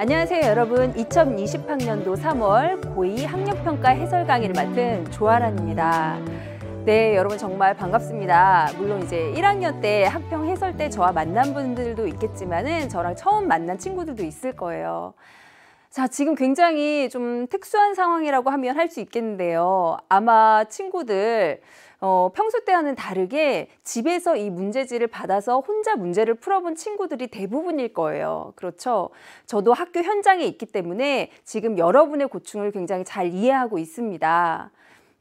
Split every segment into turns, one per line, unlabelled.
안녕하세요 여러분 2020학년도 3월 고2 학력평가 해설 강의를 맡은 조아란입니다 네 여러분 정말 반갑습니다 물론 이제 1학년 때 학평 해설 때 저와 만난 분들도 있겠지만 은 저랑 처음 만난 친구들도 있을 거예요 자, 지금 굉장히 좀 특수한 상황이라고 하면 할 수 있겠는데요. 아마 친구들 어, 평소 때와는 다르게 집에서 이 문제지를 받아서 혼자 문제를 풀어본 친구들이 대부분일 거예요. 그렇죠? 저도 학교 현장에 있기 때문에 지금 여러분의 고충을 굉장히 잘 이해하고 있습니다.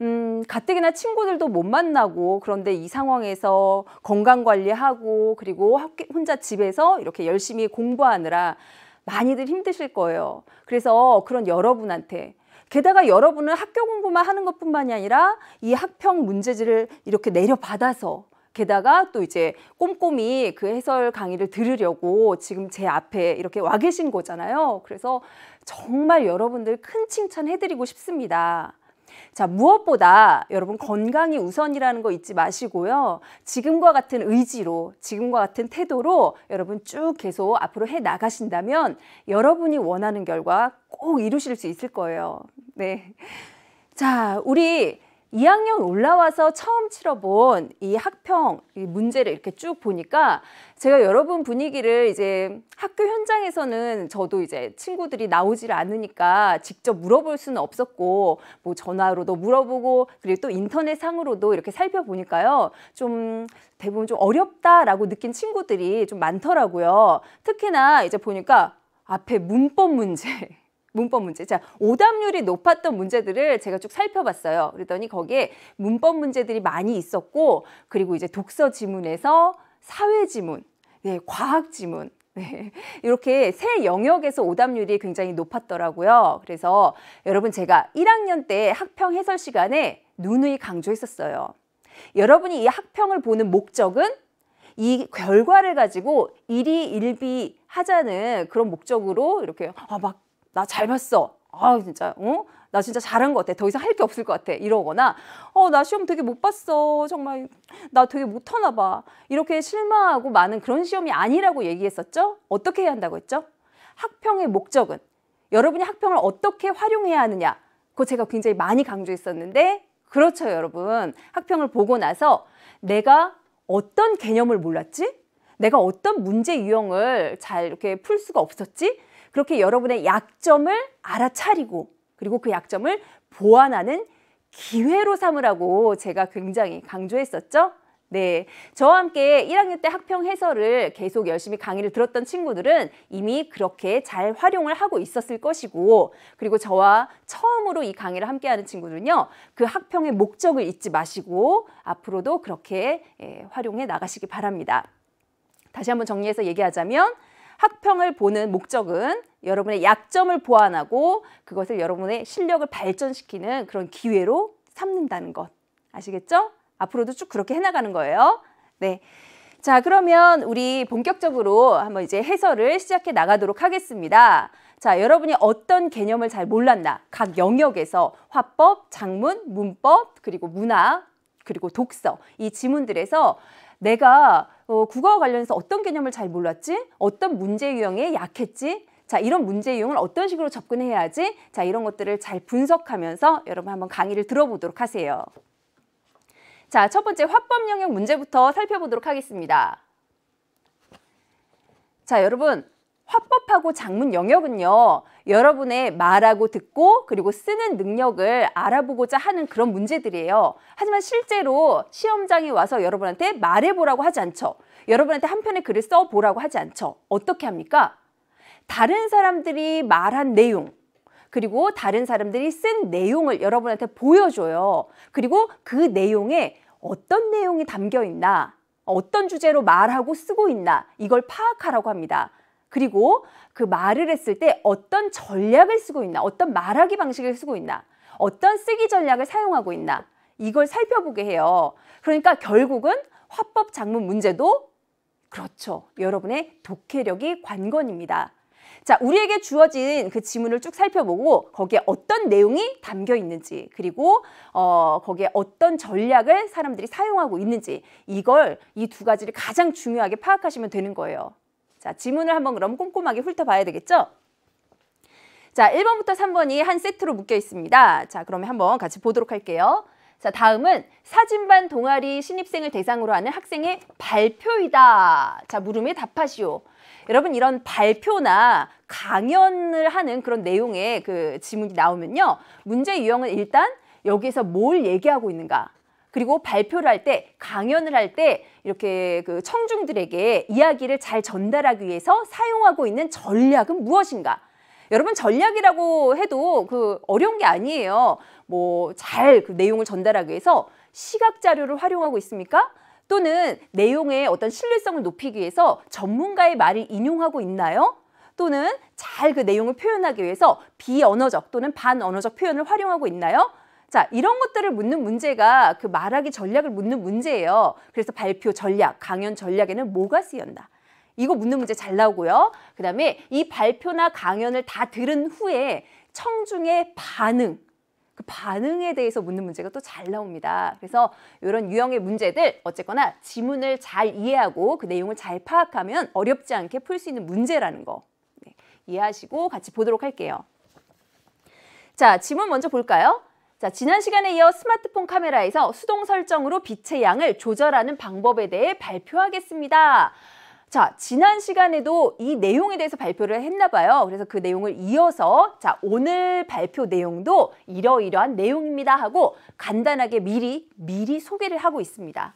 음, 가뜩이나 친구들도 못 만나고 그런데 이 상황에서 건강 관리하고 그리고 학교, 혼자 집에서 이렇게 열심히 공부하느라 많이들 힘드실 거예요. 그래서 그런 여러분한테 게다가 여러분은 학교 공부만 하는 것뿐만이 아니라 이 학평 문제지를 이렇게 내려받아서 게다가 또 이제 꼼꼼히 그 해설 강의를 들으려고 지금 제 앞에 이렇게 와 계신 거잖아요. 그래서 정말 여러분들 큰 칭찬해드리고 싶습니다. 자, 무엇보다 여러분 건강이 우선이라는 거 잊지 마시고요. 지금과 같은 의지로, 지금과 같은 태도로 여러분 쭉 계속 앞으로 해 나가신다면 여러분이 원하는 결과 꼭 이루실 수 있을 거예요. 네. 자, 우리 2학년 올라와서 처음 치러본 이 학평 이 문제를 이렇게 쭉 보니까 제가 여러분 분위기를 이제 학교 현장에서는 저도 이제 친구들이 나오질 않으니까 직접 물어볼 수는 없었고 뭐 전화로도 물어보고 그리고 또 인터넷상으로도 이렇게 살펴보니까요 좀 대부분 좀 어렵다라고 느낀 친구들이 좀 많더라고요 특히나 이제 보니까 앞에 문법 문제 문법 문제. 자, 오답률이 높았던 문제들을 제가 쭉 살펴봤어요. 그랬더니 거기에 문법 문제들이 많이 있었고 그리고 이제 독서 지문에서 사회 지문, 네, 과학 지문, 네, 이렇게 세 영역에서 오답률이 굉장히 높았더라고요. 그래서 여러분 제가 1학년 때 학평 해설 시간에 누누이 강조했었어요. 여러분이 이 학평을 보는 목적은 이 결과를 가지고 일이 일비 하자는 그런 목적으로 이렇게 아, 막 나잘 봤어. 아 진짜 어? 나 진짜 잘한 것 같아. 더 이상 할 게 없을 것 같아. 이러거나 어나 시험 되게 못 봤어. 정말 나 되게 못하나 봐. 이렇게 실망하고 많은 그런 시험이 아니라고 얘기했었죠. 어떻게 해야 한다고 했죠? 학평의 목적은 여러분이 학평을 어떻게 활용해야 하느냐. 그거 제가 굉장히 많이 강조했었는데 그렇죠 여러분. 학평을 보고 나서 내가 어떤 개념을 몰랐지? 내가 어떤 문제 유형을 잘 이렇게 풀 수가 없었지? 그렇게 여러분의 약점을 알아차리고 그리고 그 약점을 보완하는 기회로 삼으라고 제가 굉장히 강조했었죠. 네. 저와 함께 1학년 때 학평 해설을 계속 열심히 강의를 들었던 친구들은 이미 그렇게 잘 활용을 하고 있었을 것이고, 그리고 저와 처음으로 이 강의를 함께 하는 친구들은요, 그 학평의 목적을 잊지 마시고, 앞으로도 그렇게 예, 활용해 나가시기 바랍니다. 다시 한번 정리해서 얘기하자면, 학평을 보는 목적은 여러분의 약점을 보완하고 그것을 여러분의 실력을 발전시키는 그런 기회로 삼는다는 것. 아시겠죠? 앞으로도 쭉 그렇게 해나가는 거예요. 네. 자, 그러면 우리 본격적으로 한번 이제 해설을 시작해 나가도록 하겠습니다. 자, 여러분이 어떤 개념을 잘 몰랐나? 각 영역에서 화법, 작문, 문법, 그리고 문학, 그리고 독서 이 지문들에서 내가 어, 국어와 관련해서 어떤 개념을 잘 몰랐지? 어떤 문제 유형에 약했지? 자, 이런 문제 유형을 어떤 식으로 접근해야지? 자, 이런 것들을 잘 분석하면서 여러분 한번 강의를 들어보도록 하세요. 자, 첫 번째 화법 영역 문제부터 살펴보도록 하겠습니다. 자, 여러분 화법하고 작문 영역은요. 여러분의 말하고 듣고 그리고 쓰는 능력을 알아보고자 하는 그런 문제들이에요. 하지만 실제로 시험장에 와서 여러분한테 말해보라고 하지 않죠. 여러분한테 한 편의 글을 써보라고 하지 않죠. 어떻게 합니까? 다른 사람들이 말한 내용, 그리고 다른 사람들이 쓴 내용을 여러분한테 보여줘요. 그리고 그 내용에 어떤 내용이 담겨 있나, 어떤 주제로 말하고 쓰고 있나, 이걸 파악하라고 합니다. 그리고 그 말을 했을 때 어떤 전략을 쓰고 있나, 어떤 말하기 방식을 쓰고 있나, 어떤 쓰기 전략을 사용하고 있나, 이걸 살펴보게 해요. 그러니까 결국은 화법 작문 문제도 그렇죠. 여러분의 독해력이 관건입니다. 자, 우리에게 주어진 그 지문을 쭉 살펴보고 거기에 어떤 내용이 담겨 있는지 그리고 어, 거기에 어떤 전략을 사람들이 사용하고 있는지 이걸 이 두 가지를 가장 중요하게 파악하시면 되는 거예요. 자, 지문을 한번 그럼 꼼꼼하게 훑어봐야 되겠죠? 자, 1번부터 3번이 한 세트로 묶여 있습니다. 자, 그러면 한번 같이 보도록 할게요. 자, 다음은 사진반 동아리 신입생을 대상으로 하는 학생의 발표이다. 자, 물음에 답하시오. 여러분 이런 발표나 강연을 하는 그런 내용의 그 지문이 나오면요. 문제 유형은 일단 여기에서 뭘 얘기하고 있는가. 그리고 발표를 할 때, 강연을 할 때 이렇게 그 청중들에게 이야기를 잘 전달하기 위해서 사용하고 있는 전략은 무엇인가. 여러분 전략이라고 해도 그 어려운 게 아니에요. 뭐 잘 그 내용을 전달하기 위해서 시각 자료를 활용하고 있습니까? 또는 내용의 어떤 신뢰성을 높이기 위해서 전문가의 말을 인용하고 있나요? 또는 잘 그 내용을 표현하기 위해서 비언어적 또는 반언어적 표현을 활용하고 있나요? 자, 이런 것들을 묻는 문제가 그 말하기 전략을 묻는 문제예요. 그래서 발표 전략, 강연 전략에는 뭐가 쓰였나? 이거 묻는 문제 잘 나오고요. 그 다음에 이 발표나 강연을 다 들은 후에 청중의 반응, 그 반응에 대해서 묻는 문제가 또 잘 나옵니다. 그래서 이런 유형의 문제들 어쨌거나 지문을 잘 이해하고 그 내용을 잘 파악하면 어렵지 않게 풀 수 있는 문제라는 거 네, 이해하시고 같이 보도록 할게요. 자, 지문 먼저 볼까요? 자, 지난 시간에 이어 스마트폰 카메라에서 수동 설정으로 빛의 양을 조절하는 방법에 대해 발표하겠습니다. 자, 지난 시간에도 이 내용에 대해서 발표를 했나 봐요. 그래서 그 내용을 이어서 자, 오늘 발표 내용도 이러이러한 내용입니다 하고 간단하게 미리 미리 소개를 하고 있습니다.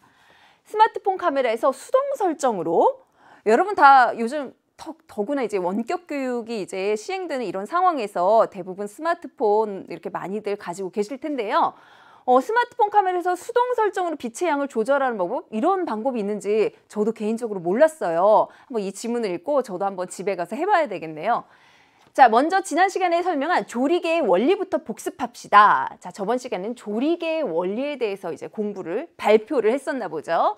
스마트폰 카메라에서 수동 설정으로 여러분 다 요즘 더, 더구나 이제 원격 교육이 이제 시행되는 이런 상황에서 대부분 스마트폰 이렇게 많이들 가지고 계실 텐데요. 어, 스마트폰 카메라에서 수동 설정으로 빛의 양을 조절하는 방법 이런 방법이 있는지 저도 개인적으로 몰랐어요. 한번 이 지문을 읽고 저도 한번 집에 가서 해봐야 되겠네요. 자, 먼저 지난 시간에 설명한 조리개의 원리부터 복습합시다. 자, 저번 시간에는 조리개의 원리에 대해서 이제 공부를 발표를 했었나 보죠.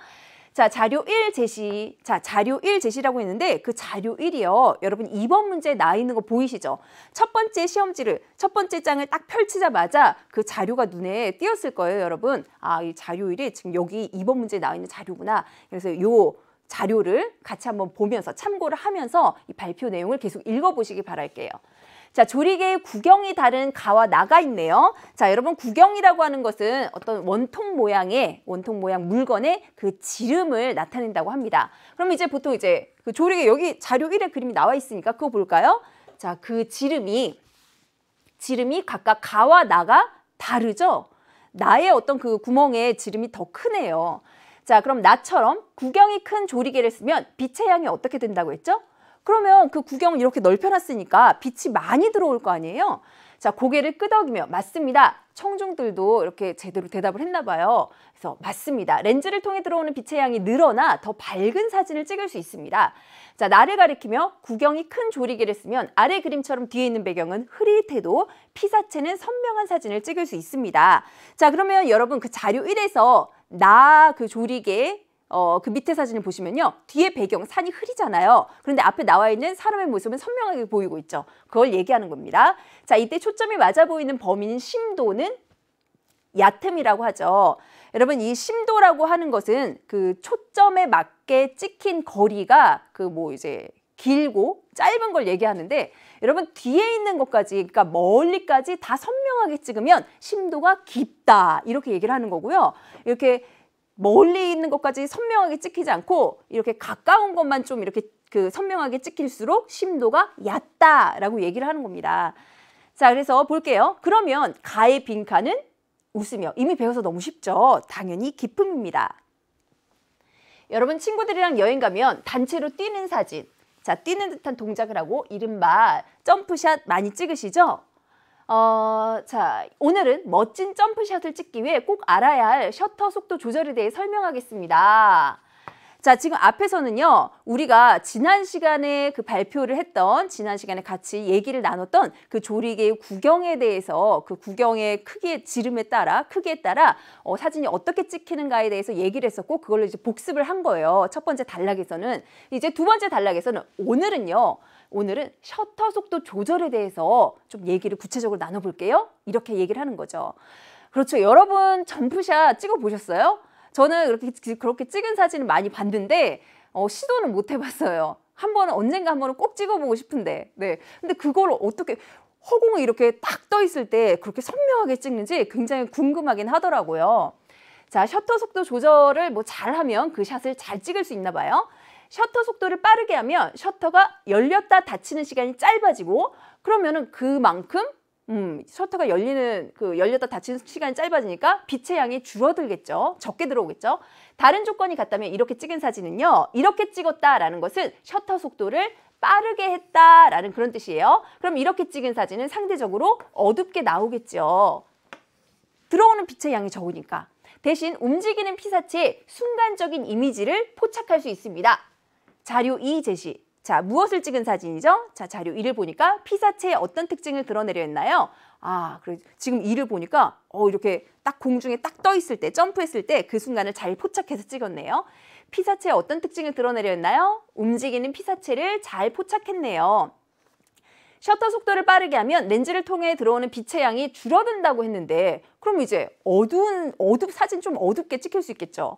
자, 자료 1 제시. 자, 자료 1 제시라고 했는데 그 자료 1이요. 여러분 2번 문제에 나 있는 거 보이시죠? 첫 번째 시험지를 첫 번째 장을 딱 펼치자마자 그 자료가 눈에 띄었을 거예요, 여러분. 아, 이 자료 1이 지금 여기 2번 문제에 나와 있는 자료구나. 그래서 요 자료를 같이 한번 보면서 참고를 하면서 이 발표 내용을 계속 읽어보시기 바랄게요. 자, 조리개의 구경이 다른 가와 나가 있네요. 자, 여러분 구경이라고 하는 것은 어떤 원통 모양의 원통 모양 물건의 그 지름을 나타낸다고 합니다. 그럼 이제 보통 이제 그 조리개 여기 자료 1의 그림이 나와 있으니까 그거 볼까요? 자, 그 지름이 지름이 각각 가와 나가 다르죠? 나의 어떤 그 구멍의 지름이 더 크네요. 자, 그럼 나처럼 구경이 큰 조리개를 쓰면 빛의 양이 어떻게 된다고 했죠? 그러면 그 구경을 이렇게 넓혀놨으니까 빛이 많이 들어올 거 아니에요? 자, 고개를 끄덕이며 맞습니다. 청중들도 이렇게 제대로 대답을 했나 봐요. 그래서 맞습니다. 렌즈를 통해 들어오는 빛의 양이 늘어나 더 밝은 사진을 찍을 수 있습니다. 자, 나를 가리키며 구경이 큰 조리개를 쓰면 아래 그림처럼 뒤에 있는 배경은 흐릿해도 피사체는 선명한 사진을 찍을 수 있습니다. 자, 그러면 여러분 그 자료 1에서 나 그 조리개 어, 그 밑에 사진을 보시면요. 뒤에 배경, 산이 흐리잖아요. 그런데 앞에 나와 있는 사람의 모습은 선명하게 보이고 있죠. 그걸 얘기하는 겁니다. 자, 이때 초점이 맞아 보이는 범인 심도는 얕음이라고 하죠. 여러분 이 심도라고 하는 것은 그 초점에 맞게 찍힌 거리가 그 뭐 이제 길고 짧은 걸 얘기하는데 여러분 뒤에 있는 것까지 그러니까 멀리까지 다 선명하게 찍으면 심도가 깊다 이렇게 얘기를 하는 거고요. 이렇게 멀리 있는 것까지 선명하게 찍히지 않고 이렇게 가까운 것만 좀 이렇게 그 선명하게 찍힐수록 심도가 얕다라고 얘기를 하는 겁니다. 자, 그래서 볼게요. 그러면 가의 빈칸은 웃으며 이미 배워서 너무 쉽죠. 당연히 기쁨입니다. 여러분 친구들이랑 여행 가면 단체로 뛰는 사진, 자 뛰는 듯한 동작을 하고 이른바 점프샷 많이 찍으시죠? 어, 자, 오늘은 멋진 점프샷을 찍기 위해 꼭 알아야 할 셔터 속도 조절에 대해 설명하겠습니다. 자, 지금 앞에서는요, 우리가 지난 시간에 그 발표를 했던, 지난 시간에 같이 얘기를 나눴던 그 조리개의 구경에 대해서 그 구경의 크기의 지름에 따라, 크기에 따라 어, 사진이 어떻게 찍히는가에 대해서 얘기를 했었고, 그걸로 이제 복습을 한 거예요. 첫 번째 단락에서는. 이제 두 번째 단락에서는 오늘은요, 오늘은 셔터 속도 조절에 대해서 좀 얘기를 구체적으로 나눠볼게요. 이렇게 얘기를 하는 거죠. 그렇죠. 여러분 점프샷 찍어 보셨어요? 저는 그렇게 그렇게 찍은 사진을 많이 봤는데 어, 시도는 못 해봤어요. 한 번은 언젠가 한 번은 꼭 찍어보고 싶은데. 네. 근데 그걸 어떻게 허공에 이렇게 딱 떠 있을 때 그렇게 선명하게 찍는지 굉장히 궁금하긴 하더라고요. 자, 셔터 속도 조절을 뭐 잘하면 그 샷을 잘 찍을 수 있나 봐요. 셔터 속도를 빠르게 하면 셔터가 열렸다 닫히는 시간이 짧아지고 그러면은 그만큼 음, 셔터가 열리는 그 열렸다 닫힌 시간이 짧아지니까 빛의 양이 줄어들겠죠. 적게 들어오겠죠. 다른 조건이 같다면 이렇게 찍은 사진은요. 이렇게 찍었다라는 것은 셔터 속도를 빠르게 했다라는 그런 뜻이에요. 그럼 이렇게 찍은 사진은 상대적으로 어둡게 나오겠죠. 들어오는 빛의 양이 적으니까. 대신 움직이는 피사체의 순간적인 이미지를 포착할 수 있습니다. 자료 2 제시. 자, 무엇을 찍은 사진이죠? 자, 자료 1을 보니까 피사체의 어떤 특징을 드러내려 했나요? 아, 그래 지금 2를 보니까 어 이렇게 딱 공중에 딱 떠 있을 때 점프했을 때 그 순간을 잘 포착해서 찍었네요. 피사체의 어떤 특징을 드러내려 했나요? 움직이는 피사체를 잘 포착했네요. 셔터 속도를 빠르게 하면 렌즈를 통해 들어오는 빛의 양이 줄어든다고 했는데 그럼 이제 어두운 어둡 사진 좀 어둡게 찍힐 수 있겠죠.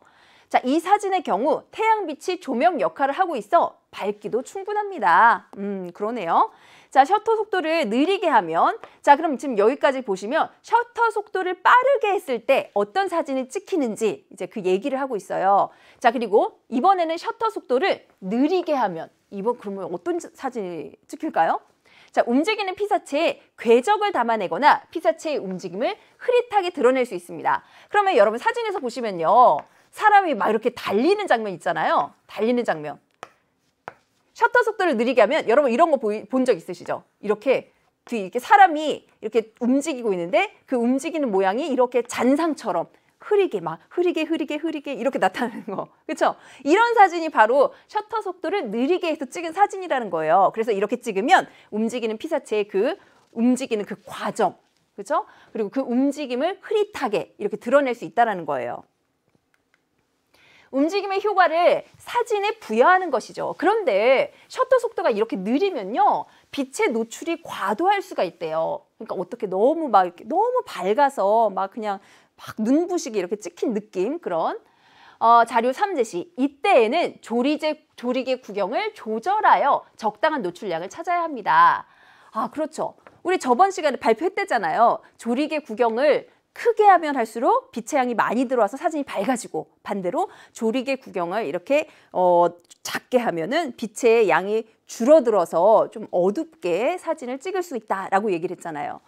자, 이 사진의 경우 태양빛이 조명 역할을 하고 있어 밝기도 충분합니다. 음, 그러네요. 자, 셔터 속도를 느리게 하면 자, 그럼 지금 여기까지 보시면 셔터 속도를 빠르게 했을 때 어떤 사진이 찍히는지 이제 그 얘기를 하고 있어요. 자, 그리고 이번에는 셔터 속도를 느리게 하면 이번 그러면 어떤 사진이 찍힐까요? 자, 움직이는 피사체에 궤적을 담아내거나 피사체의 움직임을 흐릿하게 드러낼 수 있습니다. 그러면 여러분 사진에서 보시면요. 사람이 막 이렇게 달리는 장면 있잖아요. 달리는 장면. 셔터 속도를 느리게 하면 여러분 이런 거 본 적 있으시죠? 이렇게 그 이렇게 사람이 이렇게 움직이고 있는데 그 움직이는 모양이 이렇게 잔상처럼 흐리게 막 흐리게 흐리게 흐리게 이렇게 나타나는 거 그렇죠? 이런 사진이 바로 셔터 속도를 느리게 해서 찍은 사진이라는 거예요. 그래서 이렇게 찍으면 움직이는 피사체의 그 움직이는 그 과정 그렇죠? 그리고 그 움직임을 흐릿하게 이렇게 드러낼 수 있다라는 거예요. 움직임의 효과를 사진에 부여하는 것이죠. 그런데 셔터 속도가 이렇게 느리면요. 빛의 노출이 과도할 수가 있대요. 그러니까 어떻게 너무 막 이렇게 너무 밝아서 막 그냥 막 눈부시게 이렇게 찍힌 느낌 그런 어, 자료 삼제시 이때에는 조리제, 조리개 구경을 조절하여 적당한 노출량을 찾아야 합니다. 아 그렇죠. 우리 저번 시간에 발표했대잖아요. 조리개 구경을 크게 하면 할수록 빛의 양이 많이 들어와서 사진이 밝아지고 반대로 조리개 구경을 이렇게 어 작게 하면은 빛의 양이 줄어들어서 좀 어둡게 사진을 찍을 수 있다라고 얘기를 했잖아요.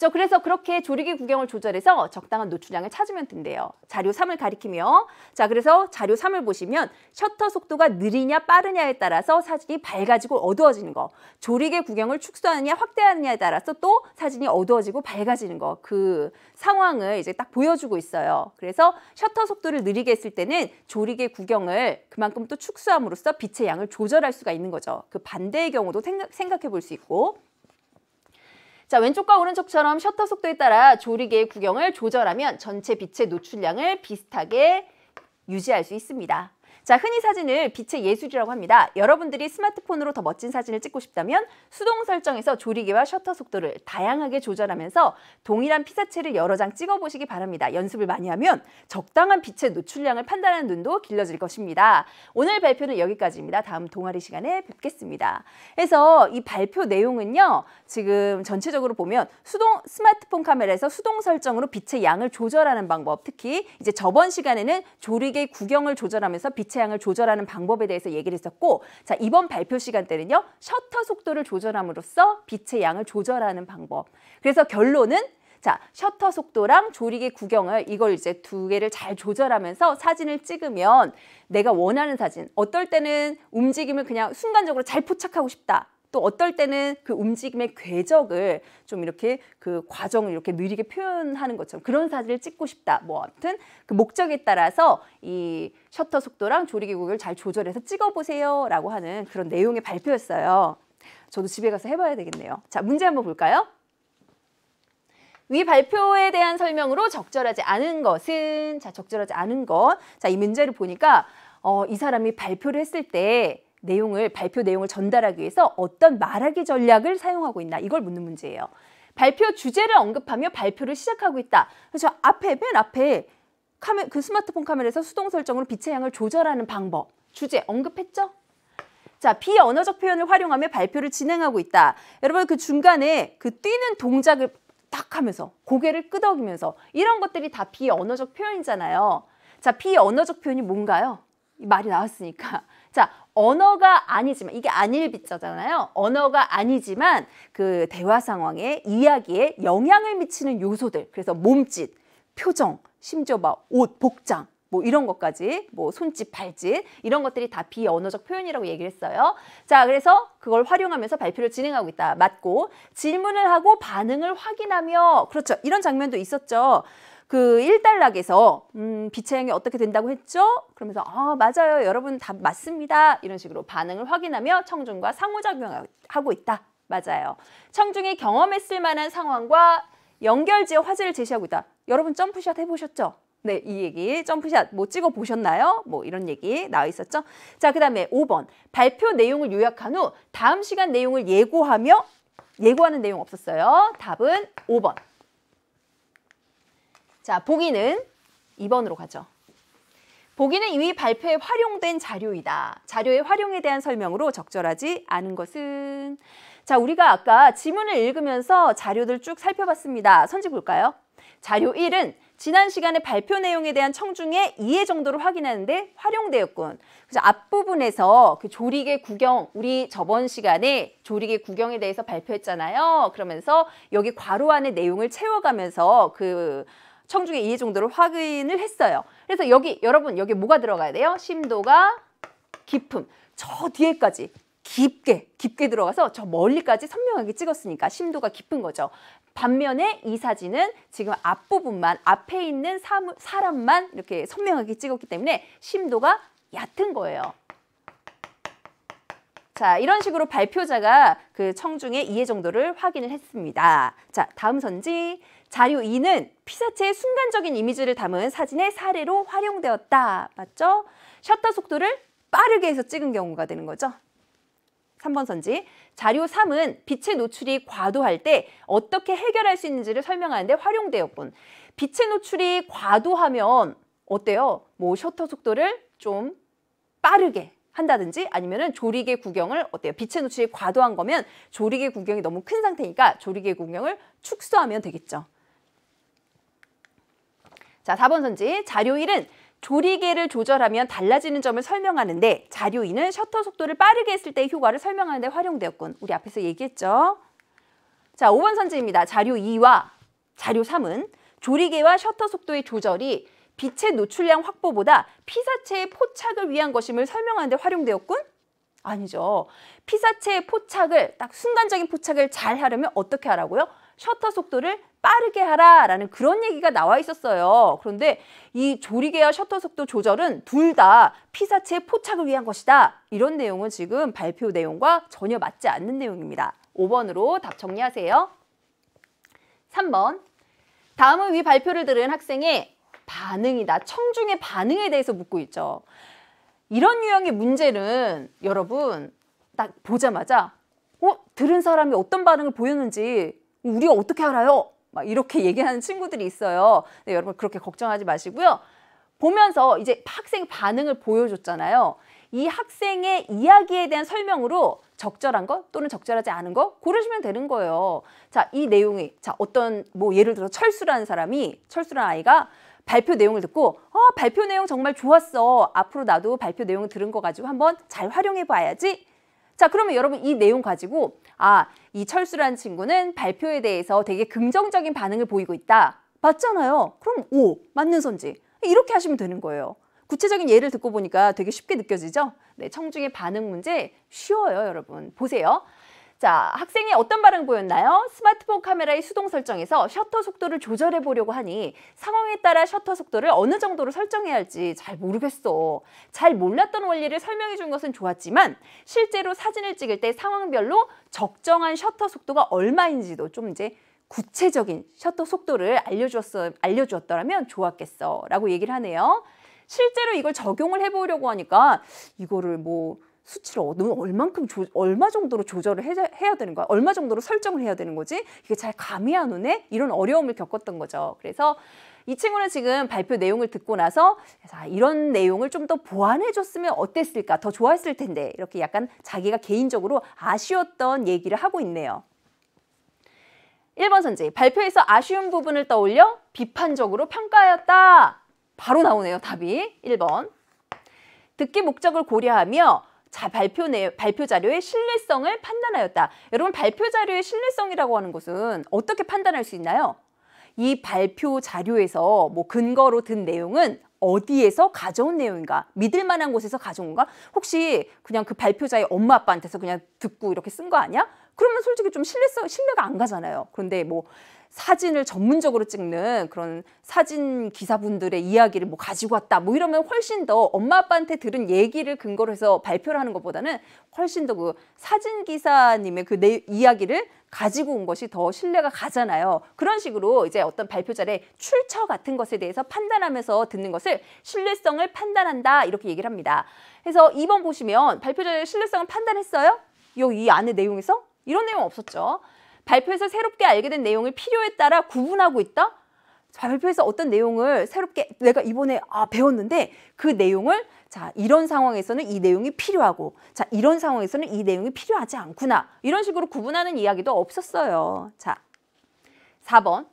저 그래서 그렇게 조리기 구경을 조절해서 적당한 노출량을 찾으면 된대요. 자료 3을 가리키며 자 그래서 자료 3을 보시면 셔터 속도가 느리냐 빠르냐에 따라서 사진이 밝아지고 어두워지는 거 조리개 구경을 축소하느냐 확대하느냐에 따라서 또 사진이 어두워지고 밝아지는 거 그 상황을 이제 딱 보여주고 있어요. 그래서 셔터 속도를 느리게 했을 때는 조리개 구경을 그만큼 또 축소함으로써 빛의 양을 조절할 수가 있는 거죠. 그 반대의 경우도 생각, 생각해 볼 수 있고 자, 왼쪽과 오른쪽처럼 셔터 속도에 따라 조리개의 구경을 조절하면 전체 빛의 노출량을 비슷하게 유지할 수 있습니다. 자, 흔히 사진을 빛의 예술이라고 합니다. 여러분들이 스마트폰으로 더 멋진 사진을 찍고 싶다면 수동 설정에서 조리개와 셔터 속도를 다양하게 조절하면서 동일한 피사체를 여러 장 찍어보시기 바랍니다. 연습을 많이 하면 적당한 빛의 노출량을 판단하는 눈도 길러질 것입니다. 오늘 발표는 여기까지입니다. 다음 동아리 시간에 뵙겠습니다. 해서 이 발표 내용은요. 지금 전체적으로 보면 수동 스마트폰 카메라에서 수동 설정으로 빛의 양을 조절하는 방법, 특히 이제 저번 시간에는 조리개 구경을 조절하면서 빛의 취향을 조절하는 방법에 대해서 얘기를 했었고 자 이번 발표 시간 때는요 셔터 속도를 조절함으로써 빛의 양을 조절하는 방법 그래서 결론은 자, 셔터 속도랑 조리개 구경을 이걸 이제 두 개를 잘 조절하면서 사진을 찍으면 내가 원하는 사진, 어떨 때는 움직임을 그냥 순간적으로 잘 포착하고 싶다. 또 어떨 때는 그 움직임의 궤적을 좀 이렇게 그 과정을 이렇게 느리게 표현하는 것처럼 그런 사진을 찍고 싶다. 뭐 아무튼 그 목적에 따라서 이 셔터 속도랑 조리개구을잘 조절해서 찍어보세요. 라고 하는 그런 내용의 발표였어요. 저도 집에 가서 해봐야 되겠네요. 자, 문제 한번 볼까요? 위 발표에 대한 설명으로 적절하지 않은 것은 자 적절하지 않은 것. 자 이 문제를 보니까 어, 이 사람이 발표를 했을 때 내용을 발표 내용을 전달하기 위해서 어떤 말하기 전략을 사용하고 있나 이걸 묻는 문제예요. 발표 주제를 언급하며 발표를 시작하고 있다. 그래서 앞에 맨 앞에 카메, 그 스마트폰 카메라에서 수동 설정으로 빛의 양을 조절하는 방법 주제 언급했죠? 자, 비언어적 표현을 활용하며 발표를 진행하고 있다. 여러분 그 중간에 그 뛰는 동작을 딱 하면서 고개를 끄덕이면서 이런 것들이 다 비언어적 표현이잖아요. 자, 비언어적 표현이 뭔가요? 이 말이 나왔으니까. 자, 언어가 아니지만 이게 아닐비자잖아요 언어가 아니지만 그 대화 상황에 이야기에 영향을 미치는 요소들 그래서 몸짓, 표정, 심지어 막 옷, 복장 뭐 이런 것까지 뭐 손짓, 발짓 이런 것들이 다 비언어적 표현이라고 얘기를 했어요. 자 그래서 그걸 활용하면서 발표를 진행하고 있다. 맞고 질문을 하고 반응을 확인하며 그렇죠. 이런 장면도 있었죠. 그 1단락에서 음, 비차형이 어떻게 된다고 했죠? 그러면서 아 맞아요 여러분 답 맞습니다 이런 식으로 반응을 확인하며 청중과 상호작용하고 있다 맞아요 청중이 경험했을 만한 상황과 연결지어 화제를 제시하고 있다 여러분 점프샷 해보셨죠? 네, 이 얘기 점프샷 뭐 찍어 보셨나요? 뭐 이런 얘기 나와 있었죠. 자, 그다음에 5번. 발표 내용을 요약한 후 다음 시간 내용을 예고하며 예고하는 내용 없었어요. 답은 5번. 자, 보기는 2번으로 가죠. 보기는 이미 발표에 활용된 자료이다. 자료의 활용에 대한 설명으로 적절하지 않은 것은 자, 우리가 아까 지문을 읽으면서 자료들 쭉 살펴봤습니다. 선지 볼까요? 자료 1은 지난 시간에 발표 내용에 대한 청중의 이해 정도를 확인하는데 활용되었군. 그래서 앞부분에서 그조리개 구경, 우리 저번 시간에 조리개 구경에 대해서 발표했잖아요. 그러면서 여기 괄호 안에 내용을 채워가면서 그 청중의 이해 정도를 확인을 했어요. 그래서 여기 여러분 여기 뭐가 들어가야 돼요? 심도가 깊음. 저 뒤에까지 깊게 깊게 들어가서 저 멀리까지 선명하게 찍었으니까 심도가 깊은 거죠. 반면에 이 사진은 지금 앞부분만 앞에 있는 사무, 사람만 이렇게 선명하게 찍었기 때문에 심도가 얕은 거예요. 자, 이런 식으로 발표자가 그 청중의 이해 정도를 확인을 했습니다. 자, 다음 선지. 자료 2는 피사체의 순간적인 이미지를 담은 사진의 사례로 활용되었다. 맞죠? 셔터 속도를 빠르게 해서 찍은 경우가 되는 거죠. 3번 선지. 자료 3은 빛의 노출이 과도할 때 어떻게 해결할 수 있는지를 설명하는데 활용되었군. 빛의 노출이 과도하면 어때요? 뭐 셔터 속도를 좀 빠르게 한다든지 아니면은 조리개 구경을 어때요? 빛의 노출이 과도한 거면 조리개 구경이 너무 큰 상태니까 조리개 구경을 축소하면 되겠죠. 자, 4번 선지 자료 1은 조리개를 조절하면 달라지는 점을 설명하는데 자료 2는 셔터 속도를 빠르게 했을 때의 효과를 설명하는 데 활용되었군. 우리 앞에서 얘기했죠. 자, 5번 선지입니다. 자료 2와 자료 3은 조리개와 셔터 속도의 조절이 빛의 노출량 확보보다 피사체의 포착을 위한 것임을 설명하는 데 활용되었군? 아니죠. 피사체의 포착을 딱 순간적인 포착을 잘 하려면 어떻게 하라고요? 셔터 속도를 빠르게 하라라는 그런 얘기가 나와 있었어요. 그런데 이 조리개와 셔터 속도 조절은 둘 다 피사체의 포착을 위한 것이다. 이런 내용은 지금 발표 내용과 전혀 맞지 않는 내용입니다. 5번으로 답 정리하세요. 3번 다음은 위 발표를 들은 학생의 반응이다. 청중의 반응에 대해서 묻고 있죠. 이런 유형의 문제는 여러분 딱 보자마자 어? 들은 사람이 어떤 반응을 보였는지 우리가 어떻게 알아요? 막 이렇게 얘기하는 친구들이 있어요. 네, 여러분 그렇게 걱정하지 마시고요. 보면서 이제 학생 반응을 보여줬잖아요. 이 학생의 이야기에 대한 설명으로 적절한 것 또는 적절하지 않은 것 고르시면 되는 거예요. 자, 이 내용이 자 어떤 뭐 예를 들어 철수라는 사람이 철수라는 아이가 발표 내용을 듣고 아 발표 내용 정말 좋았어. 앞으로 나도 발표 내용을 들은 거 가지고 한번 잘 활용해 봐야지. 자, 그러면 여러분 이 내용 가지고 아, 이 철수라는 친구는 발표에 대해서 되게 긍정적인 반응을 보이고 있다. 맞잖아요. 그럼 오, 맞는 선지. 이렇게 하시면 되는 거예요. 구체적인 예를 듣고 보니까 되게 쉽게 느껴지죠? 네, 청중의 반응 문제 쉬워요, 여러분. 보세요. 자, 학생이 어떤 반응 보였나요? 스마트폰 카메라의 수동 설정에서 셔터 속도를 조절해 보려고 하니 상황에 따라 셔터 속도를 어느 정도로 설정해야 할지 잘 모르겠어. 잘 몰랐던 원리를 설명해 준 것은 좋았지만 실제로 사진을 찍을 때 상황별로 적정한 셔터 속도가 얼마인지도 좀 이제 구체적인 셔터 속도를 알려주었어, 알려주었더라면 좋았겠어 라고 얘기를 하네요. 실제로 이걸 적용을 해보려고 하니까 이거를 뭐 수치를 어느 얼만큼 조, 얼마 정도로 조절을 해, 해야 되는 거야? 얼마 정도로 설정을 해야 되는 거지? 이게 잘 감이 안 오네? 이런 어려움을 겪었던 거죠. 그래서 이 친구는 지금 발표 내용을 듣고 나서 이런 내용을 좀 더 보완해 줬으면 어땠을까? 더 좋았을 텐데. 이렇게 약간 자기가 개인적으로 아쉬웠던 얘기를 하고 있네요. 1번 선지. 발표에서 아쉬운 부분을 떠올려 비판적으로 평가하였다. 바로 나오네요, 답이. 1번. 듣기 목적을 고려하며 자, 발표 내, 발표 자료의 신뢰성을 판단하였다. 여러분 발표 자료의 신뢰성이라고 하는 것은 어떻게 판단할 수 있나요? 이 발표 자료에서 뭐 근거로 든 내용은 어디에서 가져온 내용인가? 믿을 만한 곳에서 가져온 가 혹시 그냥 그 발표자의 엄마 아빠한테서 그냥 듣고 이렇게 쓴 거 아니야? 그러면 솔직히 좀 신뢰성, 신뢰가 안 가잖아요. 그런데 뭐 사진을 전문적으로 찍는 그런 사진 기사분들의 이야기를 뭐 가지고 왔다 뭐 이러면 훨씬 더 엄마 아빠한테 들은 얘기를 근거로 해서 발표를 하는 것보다는 훨씬 더 그 사진 기사님의 그 내 이야기를 가지고 온 것이 더 신뢰가 가잖아요. 그런 식으로 이제 어떤 발표자의 출처 같은 것에 대해서 판단하면서 듣는 것을 신뢰성을 판단한다 이렇게 얘기를 합니다. 그래서 2번 보시면 발표자의 신뢰성을 판단했어요? 요이안에 내용에서 이런 내용 없었죠. 발표에서 새롭게 알게 된 내용을 필요에 따라 구분하고 있다? 자, 발표에서 어떤 내용을 새롭게 내가 이번에 아, 배웠는데 그 내용을 자, 이런 상황에서는 이 내용이 필요하고 자, 이런 상황에서는 이 내용이 필요하지 않구나. 이런 식으로 구분하는 이야기도 없었어요. 자, 4번.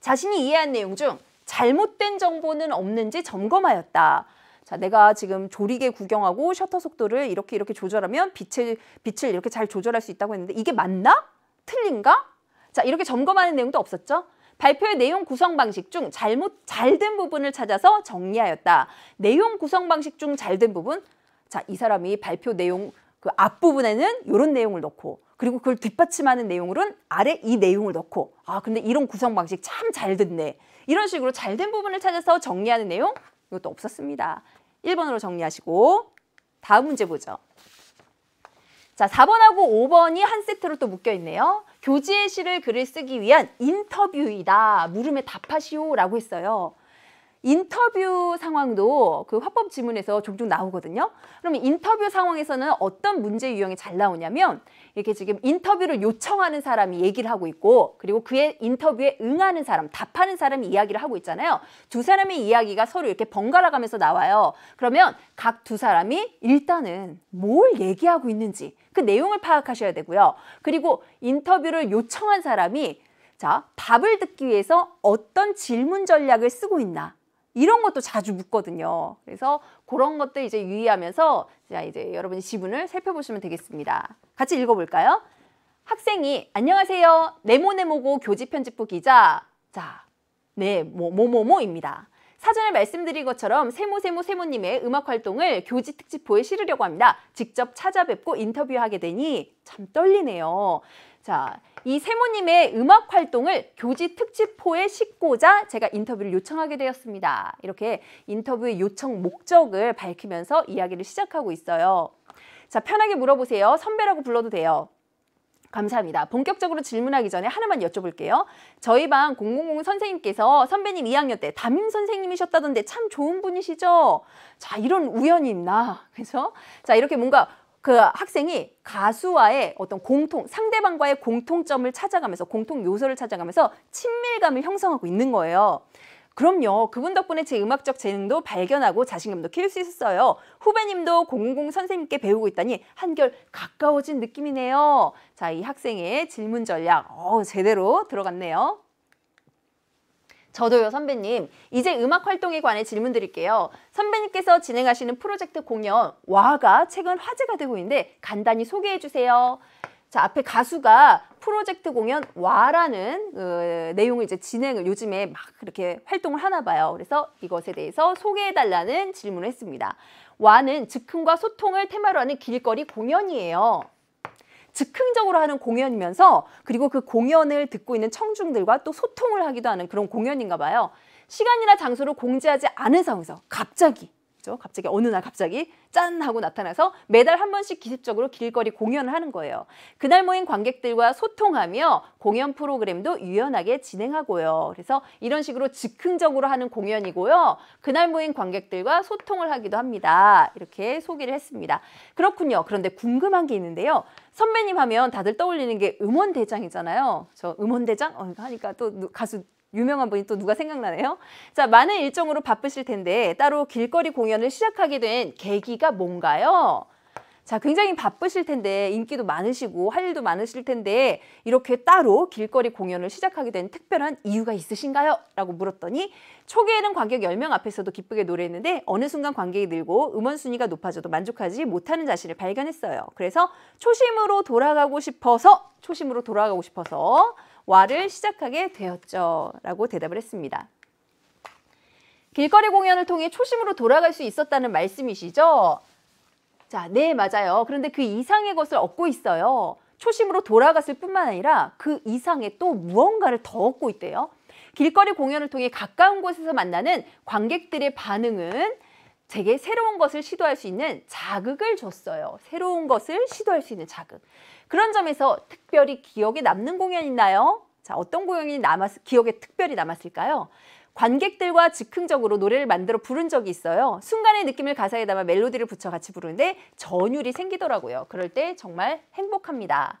자신이 이해한 내용 중 잘못된 정보는 없는지 점검하였다. 자, 내가 지금 조리개 구경하고 셔터 속도를 이렇게 이렇게 조절하면 빛을, 빛을 이렇게 잘 조절할 수 있다고 했는데 이게 맞나? 틀린가? 자, 이렇게 점검하는 내용도 없었죠? 발표의 내용 구성 방식 중 잘못 잘 된 부분을 찾아서 정리하였다. 내용 구성 방식 중 잘 된 부분? 자, 이 사람이 발표 내용 그 앞부분에는 이런 내용을 넣고 그리고 그걸 뒷받침하는 내용으로는 아래 이 내용을 넣고 아 근데 이런 구성 방식 참 잘 듣네 이런 식으로 잘 된 부분을 찾아서 정리하는 내용 이것도 없었습니다. 1번으로 정리하시고 다음 문제 보죠. 자, 4번하고 5번이 한 세트로 또 묶여 있네요. 교지의 시를 글을 쓰기 위한 인터뷰이다. 물음에 답하시오라고 했어요. 인터뷰 상황도 그 화법 지문에서 종종 나오거든요. 그러면 인터뷰 상황에서는 어떤 문제 유형이 잘 나오냐면 이렇게 지금 인터뷰를 요청하는 사람이 얘기를 하고 있고 그리고 그의 인터뷰에 응하는 사람, 답하는 사람이 이야기를 하고 있잖아요. 두 사람의 이야기가 서로 이렇게 번갈아 가면서 나와요. 그러면 각 두 사람이 일단은 뭘 얘기하고 있는지 그 내용을 파악하셔야 되고요. 그리고 인터뷰를 요청한 사람이 자, 답을 듣기 위해서 어떤 질문 전략을 쓰고 있나 이런 것도 자주 묻거든요. 그래서 그런 것들 이제 유의하면서 자 이제 여러분이 지문을 살펴보시면 되겠습니다. 같이 읽어볼까요? 학생이 안녕하세요. 네모네모고 교직 편집부 기자 자, 네, 뭐, 뭐뭐뭐입니다. 사전에 말씀드린 것처럼 세모세모 세모님의 음악 활동을 교지 특집보에 실으려고 합니다. 직접 찾아뵙고 인터뷰하게 되니 참 떨리네요. 자, 이 세모님의 음악 활동을 교지 특집포에 싣고자 제가 인터뷰를 요청하게 되었습니다. 이렇게 인터뷰의 요청 목적을 밝히면서 이야기를 시작하고 있어요. 자, 편하게 물어보세요. 선배라고 불러도 돼요. 감사합니다. 본격적으로 질문하기 전에 하나만 여쭤볼게요. 저희 반 공공공 선생님께서 선배님 2학년 때 담임 선생님이셨다던데 참 좋은 분이시죠? 자, 이런 우연이 있나? 그래서 자, 이렇게 뭔가 그 학생이 가수와의 어떤 공통, 상대방과의 공통점을 찾아가면서 공통 요소를 찾아가면서 친밀감을 형성하고 있는 거예요. 그럼요. 그분 덕분에 제 음악적 재능도 발견하고 자신감도 키울 수 있었어요. 후배님도 공공 선생님께 배우고 있다니 한결 가까워진 느낌이네요. 자, 이 학생의 질문 전략, 어 제대로 들어갔네요. 저도요 선배님 이제 음악 활동에 관해 질문 드릴게요 선배님께서 진행하시는 프로젝트 공연 와가 최근 화제가 되고 있는데 간단히 소개해 주세요 자 앞에 가수가 프로젝트 공연 와라는 그 내용을 이제 진행을 요즘에 막 그렇게 활동을 하나 봐요 그래서 이것에 대해서 소개해 달라는 질문을 했습니다 와는 즉흥과 소통을 테마로 하는 길거리 공연이에요 즉흥적으로 하는 공연이면서 그리고 그 공연을 듣고 있는 청중들과 또 소통을 하기도 하는 그런 공연인가 봐요. 시간이나 장소를 공지하지 않은 상황에서 갑자기 그죠? 갑자기 어느 날 갑자기 짠 하고 나타나서 매달 한 번씩 기습적으로 길거리 공연을 하는 거예요. 그날 모인 관객들과 소통하며 공연 프로그램도 유연하게 진행하고요. 그래서 이런 식으로 즉흥적으로 하는 공연이고요. 그날 모인 관객들과 소통을 하기도 합니다. 이렇게 소개를 했습니다. 그렇군요. 그런데 궁금한 게 있는데요. 선배님 하면 다들 떠올리는 게 음원대장이잖아요. 저 음원대장 어, 하니까 또 가수 유명한 분이 또 누가 생각나네요. 자, 많은 일정으로 바쁘실 텐데 따로 길거리 공연을 시작하게 된 계기가 뭔가요? 자, 굉장히 바쁘실 텐데 인기도 많으시고 할 일도 많으실 텐데 이렇게 따로 길거리 공연을 시작하게 된 특별한 이유가 있으신가요? 라고 물었더니 초기에는 관객 열 명 앞에서도 기쁘게 노래했는데 어느 순간 관객이 늘고 음원 순위가 높아져도 만족하지 못하는 자신을 발견했어요. 그래서 초심으로 돌아가고 싶어서 초심으로 돌아가고 싶어서 와를 시작하게 되었죠. 라고 대답을 했습니다. 길거리 공연을 통해 초심으로 돌아갈 수 있었다는 말씀이시죠? 자, 네, 맞아요. 그런데 그 이상의 것을 얻고 있어요. 초심으로 돌아갔을 뿐만 아니라 그 이상의 또 무언가를 더 얻고 있대요. 길거리 공연을 통해 가까운 곳에서 만나는 관객들의 반응은 제게 새로운 것을 시도할 수 있는 자극을 줬어요. 새로운 것을 시도할 수 있는 자극. 그런 점에서 특별히 기억에 남는 공연이 있나요? 자, 어떤 공연이 남았, 기억에 특별히 남았을까요? 관객들과 즉흥적으로 노래를 만들어 부른 적이 있어요. 순간의 느낌을 가사에 담아 멜로디를 붙여 같이 부르는데 전율이 생기더라고요. 그럴 때 정말 행복합니다.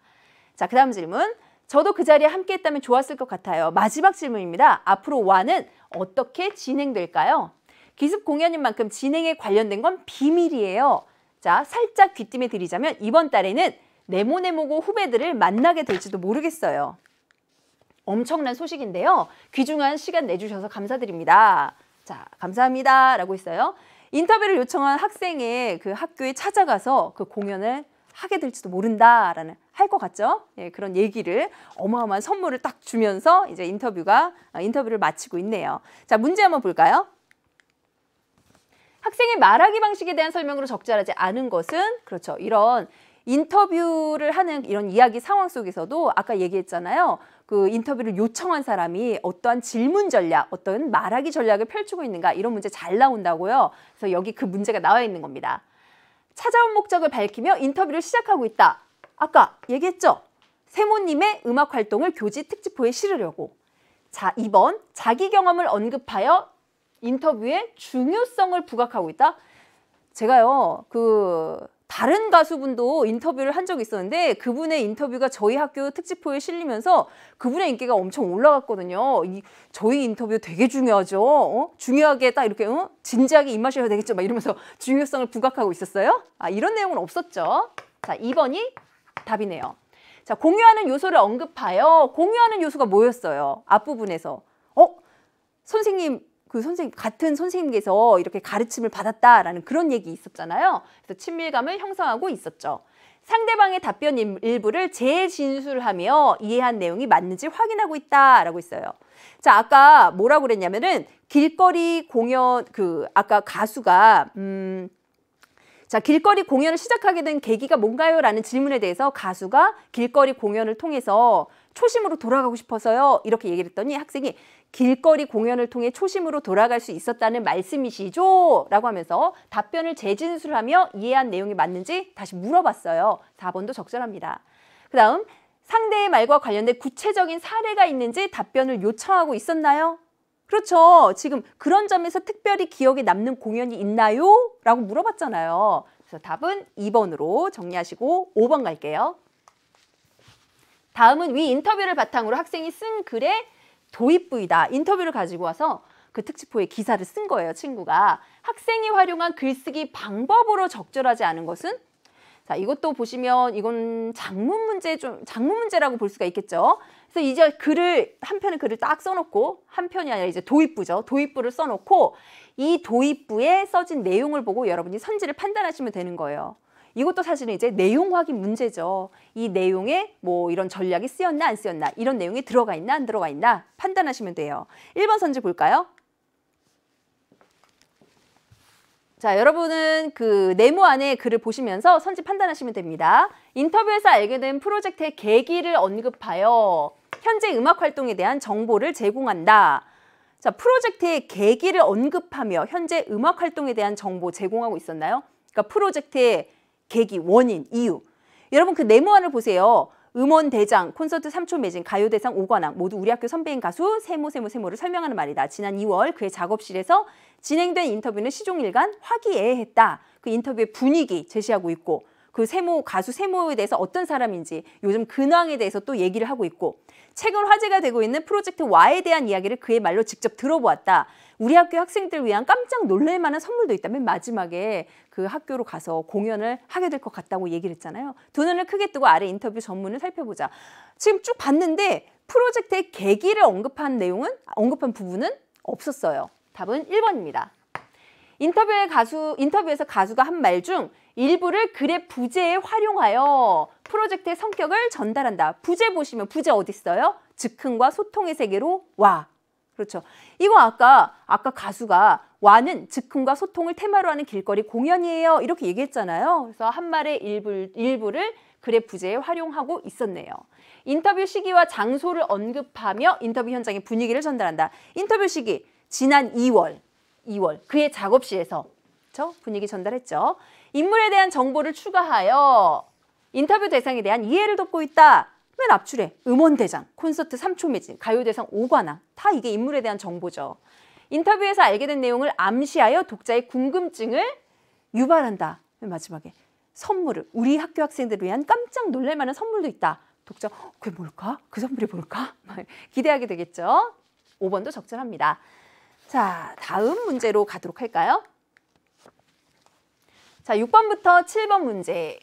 자, 그 다음 질문. 저도 그 자리에 함께 했다면 좋았을 것 같아요. 마지막 질문입니다. 앞으로 와는 어떻게 진행될까요? 기습 공연인 만큼 진행에 관련된 건 비밀이에요. 자, 살짝 귀띔해 드리자면 이번 달에는 네모네모고 후배들을 만나게 될지도 모르겠어요. 엄청난 소식인데요. 귀중한 시간 내주셔서 감사드립니다. 자, 감사합니다. 라고 했어요. 인터뷰를 요청한 학생의 그 학교에 찾아가서 그 공연을 하게 될지도 모른다라는 할 것 같죠? 예, 그런 얘기를 어마어마한 선물을 딱 주면서 이제 인터뷰가 아, 인터뷰를 마치고 있네요. 자, 문제 한번 볼까요? 학생의 말하기 방식에 대한 설명으로 적절하지 않은 것은 그렇죠. 이런 인터뷰를 하는 이런 이야기 상황 속에서도 아까 얘기했잖아요. 그 인터뷰를 요청한 사람이 어떠한 질문 전략, 어떤 말하기 전략을 펼치고 있는가 이런 문제 잘 나온다고요. 그래서 여기 그 문제가 나와 있는 겁니다. 찾아온 목적을 밝히며 인터뷰를 시작하고 있다. 아까 얘기했죠? 세모님의 음악 활동을 교지 특집호에 실으려고. 자, 2번 자기 경험을 언급하여 인터뷰의 중요성을 부각하고 있다. 제가요, 그 다른 가수분도 인터뷰를 한 적이 있었는데 그분의 인터뷰가 저희 학교 특집포에 실리면서 그분의 인기가 엄청 올라갔거든요. 이, 저희 인터뷰 되게 중요하죠. 어? 중요하게 딱 이렇게 어? 진지하게 입맛이어야 되겠죠. 막 이러면서 중요성을 부각하고 있었어요. 아 이런 내용은 없었죠. 자 2번이 답이네요. 자 공유하는 요소를 언급하여 공유하는 요소가 뭐였어요? 앞부분에서 어? 선생님 그 선생님 같은 선생님께서 이렇게 가르침을 받았다라는 그런 얘기 있었잖아요. 그래서 친밀감을 형성하고 있었죠. 상대방의 답변 일부를 재진술하며 이해한 내용이 맞는지 확인하고 있다라고 있어요. 자, 아까 뭐라고 그랬냐면은 길거리 공연 그 아까 가수가 음 자, 길거리 공연을 시작하게 된 계기가 뭔가요? 라는 질문에 대해서 가수가 길거리 공연을 통해서 초심으로 돌아가고 싶어서요. 이렇게 얘기를 했더니 학생이 길거리 공연을 통해 초심으로 돌아갈 수 있었다는 말씀이시죠? 라고 하면서 답변을 재진술하며 이해한 내용이 맞는지 다시 물어봤어요. 4번도 적절합니다. 그 다음 상대의 말과 관련된 구체적인 사례가 있는지 답변을 요청하고 있었나요? 그렇죠. 지금 그런 점에서 특별히 기억에 남는 공연이 있나요? 라고 물어봤잖아요. 그래서 답은 2번으로 정리하시고 5번 갈게요. 다음은 위 인터뷰를 바탕으로 학생이 쓴 글에 도입부이다. 인터뷰를 가지고 와서 그 특집포에 기사를 쓴 거예요, 친구가. 학생이 활용한 글쓰기 방법으로 적절하지 않은 것은 자, 이것도 보시면 이건 작문 문제 좀 작문 문제라고 볼 수가 있겠죠. 그래서 이제 글을 한 편의 글을 딱 써놓고 한 편이 아니라 이제 도입부죠. 도입부를 써놓고 이 도입부에 써진 내용을 보고 여러분이 선지를 판단하시면 되는 거예요. 이것도 사실은 이제 내용 확인 문제죠. 이 내용에 뭐 이런 전략이 쓰였나 안 쓰였나 이런 내용이 들어가 있나 안 들어가 있나 판단하시면 돼요. 1번 선지 볼까요? 자, 여러분은 그 네모 안에 글을 보시면서 선지 판단하시면 됩니다. 인터뷰에서 알게 된 프로젝트의 계기를 언급하여 현재 음악 활동에 대한 정보를 제공한다. 자, 프로젝트의 계기를 언급하며 현재 음악 활동에 대한 정보 제공하고 있었나요? 그러니까 프로젝트의 계기, 원인, 이유. 여러분 그 네모안을 보세요. 음원 대장, 콘서트 3초 매진, 가요 대상 5관왕 모두 우리 학교 선배인 가수 세모 세모 세모를 설명하는 말이다. 지난 2월 그의 작업실에서 진행된 인터뷰는 시종일관 화기애애했다. 그 인터뷰의 분위기 제시하고 있고 그 세모 가수 세모에 대해서 어떤 사람인지 요즘 근황에 대해서 또 얘기를 하고 있고 최근 화제가 되고 있는 프로젝트 Y에 대한 이야기를 그의 말로 직접 들어보았다. 우리 학교 학생들 위한 깜짝 놀랄만한 선물도 있다면 마지막에 그 학교로 가서 공연을 하게 될 것 같다고 얘기를 했잖아요. 두 눈을 크게 뜨고 아래 인터뷰 전문을 살펴보자. 지금 쭉 봤는데 프로젝트의 계기를 언급한 내용은 언급한 부분은 없었어요. 답은 1번입니다. 인터뷰에 가수 인터뷰에서 가수가 한 말 중 일부를 글의 부재에 활용하여 프로젝트의 성격을 전달한다. 부재 보시면 부재 어디 있어요? 즉흥과 소통의 세계로 와. 그렇죠. 이거 아까 아까 가수가 와는 즉흥과 소통을 테마로 하는 길거리 공연이에요. 이렇게 얘기했잖아요. 그래서 한 말의 일부, 일부를 글의 부제에 활용하고 있었네요. 인터뷰 시기와 장소를 언급하며 인터뷰 현장의 분위기를 전달한다. 인터뷰 시기 지난 2월 2월 그의 작업실에서 그렇죠? 분위기 전달했죠. 인물에 대한 정보를 추가하여 인터뷰 대상에 대한 이해를 돕고 있다. 맨 앞줄에 음원대장, 콘서트 3초 매진, 가요대상 5관왕 다 이게 인물에 대한 정보죠. 인터뷰에서 알게 된 내용을 암시하여 독자의 궁금증을 유발한다. 마지막에 선물을 우리 학교 학생들을 위한 깜짝 놀랄 만한 선물도 있다. 독자 어, 그게 뭘까? 그 선물이 뭘까? 기대하게 되겠죠. 5번도 적절합니다. 자, 다음 문제로 가도록 할까요? 자, 6번부터 7번 문제.